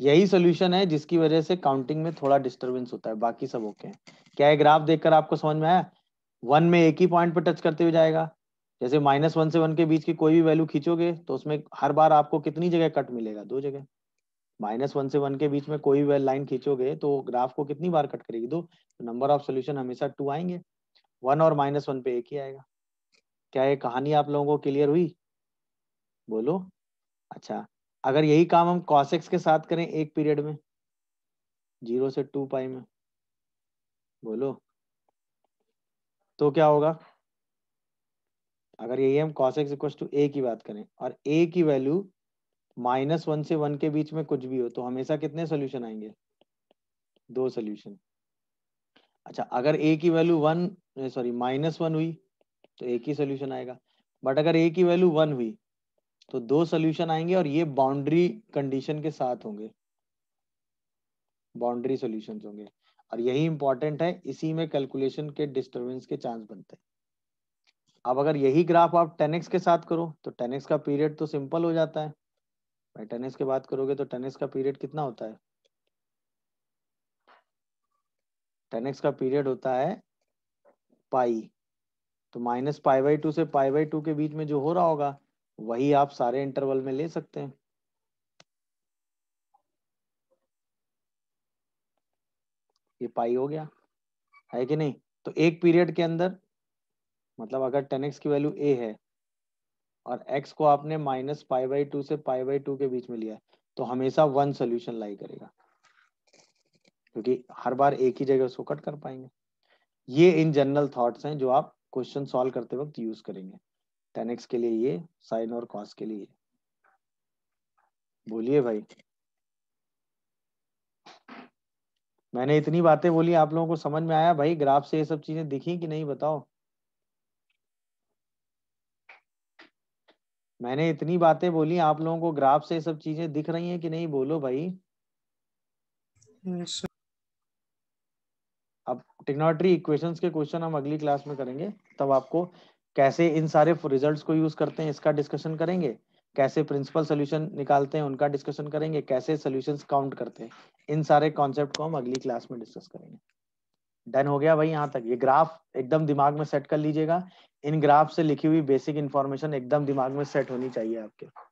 यही सोल्यूशन है जिसकी वजह से काउंटिंग में थोड़ा डिस्टर्बेंस होता है बाकी सब ओके है क्या है ग्राफ देखकर आपको समझ में आया वन में एक ही पॉइंट पर टच करते हुए जाएगा जैसे माइनस वन से वन के बीच की कोई भी वैल्यू खींचोगे तो उसमें हर बार आपको कितनी जगह कट मिलेगा दो जगह माइनस वन से वन के बीच में कोई भी लाइन खींचोगे तो ग्राफ को कितनी बार कट करेगी दो तो नंबर ऑफ सोल्यूशन हमेशा टू आएंगे वन और माइनस वन पे एक ही आएगा क्या ये कहानी आप लोगों को क्लियर हुई बोलो अच्छा अगर यही काम हम कॉसेक्स के साथ करें एक पीरियड में जीरो से टू पाई में बोलो तो क्या होगा अगर यही हम कॉसेक्स इक्व टू ए की बात करें और ए की वैल्यू माइनस वन से वन के बीच में कुछ भी हो तो हमेशा कितने सोल्यूशन आएंगे दो सोल्यूशन अच्छा अगर ए की value one sorry minus one हुई तो एक ही सोल्यूशन आएगा बट अगर ए की वैल्यू वन हुई तो दो सोल्यूशन आएंगे और ये बाउंड्री कंडीशन के साथ होंगे बाउंड्री सोल्यूशन होंगे और यही इंपॉर्टेंट है इसी में कैलकुलेशन के डिस्टर्बेंस के चांस बनते हैं अब अगर यही ग्राफ आप 10x के साथ करो तो 10x का पीरियड तो सिंपल हो जाता है भाई के बात करोगे तो 10x का पीरियड कितना होता है 10x का पीरियड होता है पाई तो माइनस पाई बाई टू से पाई बाई टू के बीच में जो हो रहा होगा वही आप सारे इंटरवल में ले सकते हैं ये पाई हो गया है कि नहीं तो एक पीरियड के अंदर मतलब अगर टेन एक्स की वैल्यू ए है और एक्स को आपने माइनस पाई बाई टू से पाई बाई टू के बीच में लिया है तो हमेशा वन सोल्यूशन लाई करेगा क्योंकि हर बार एक ही जगह उसको कट कर पाएंगे ये इन जनरल थॉट्स हैं जो आप क्वेश्चन सॉल्व करते वक्त यूज करेंगे टेन एक्स के लिए ये साइन और कॉस के लिए बोलिए भाई मैंने इतनी बातें बोली आप लोगों को समझ में आया भाई ग्राफ से ये सब चीजें दिखी कि नहीं बताओ मैंने इतनी बातें बोली आप लोगों को ग्राफ से ये सब चीजें दिख रही हैं कि नहीं बोलो भाई yes, हम्म, अब टिग्नोमेट्री इक्वेशंस के क्वेश्चन हम अगली क्लास में करेंगे तब आपको कैसे इन सारे रिजल्ट्स को यूज करते हैं इसका डिस्कशन करेंगे कैसे प्रिंसिपल सोल्यूशन निकालते हैं उनका डिस्कशन करेंगे कैसे सोल्यूशन काउंट करते हैं इन सारे कॉन्सेप्ट को हम अगली क्लास में डिस्कस करेंगे डन हो गया भाई यहाँ तक ये ग्राफ एकदम दिमाग में सेट कर लीजिएगा इन ग्राफ से लिखी हुई बेसिक इन्फॉर्मेशन एकदम दिमाग में सेट होनी चाहिए आपके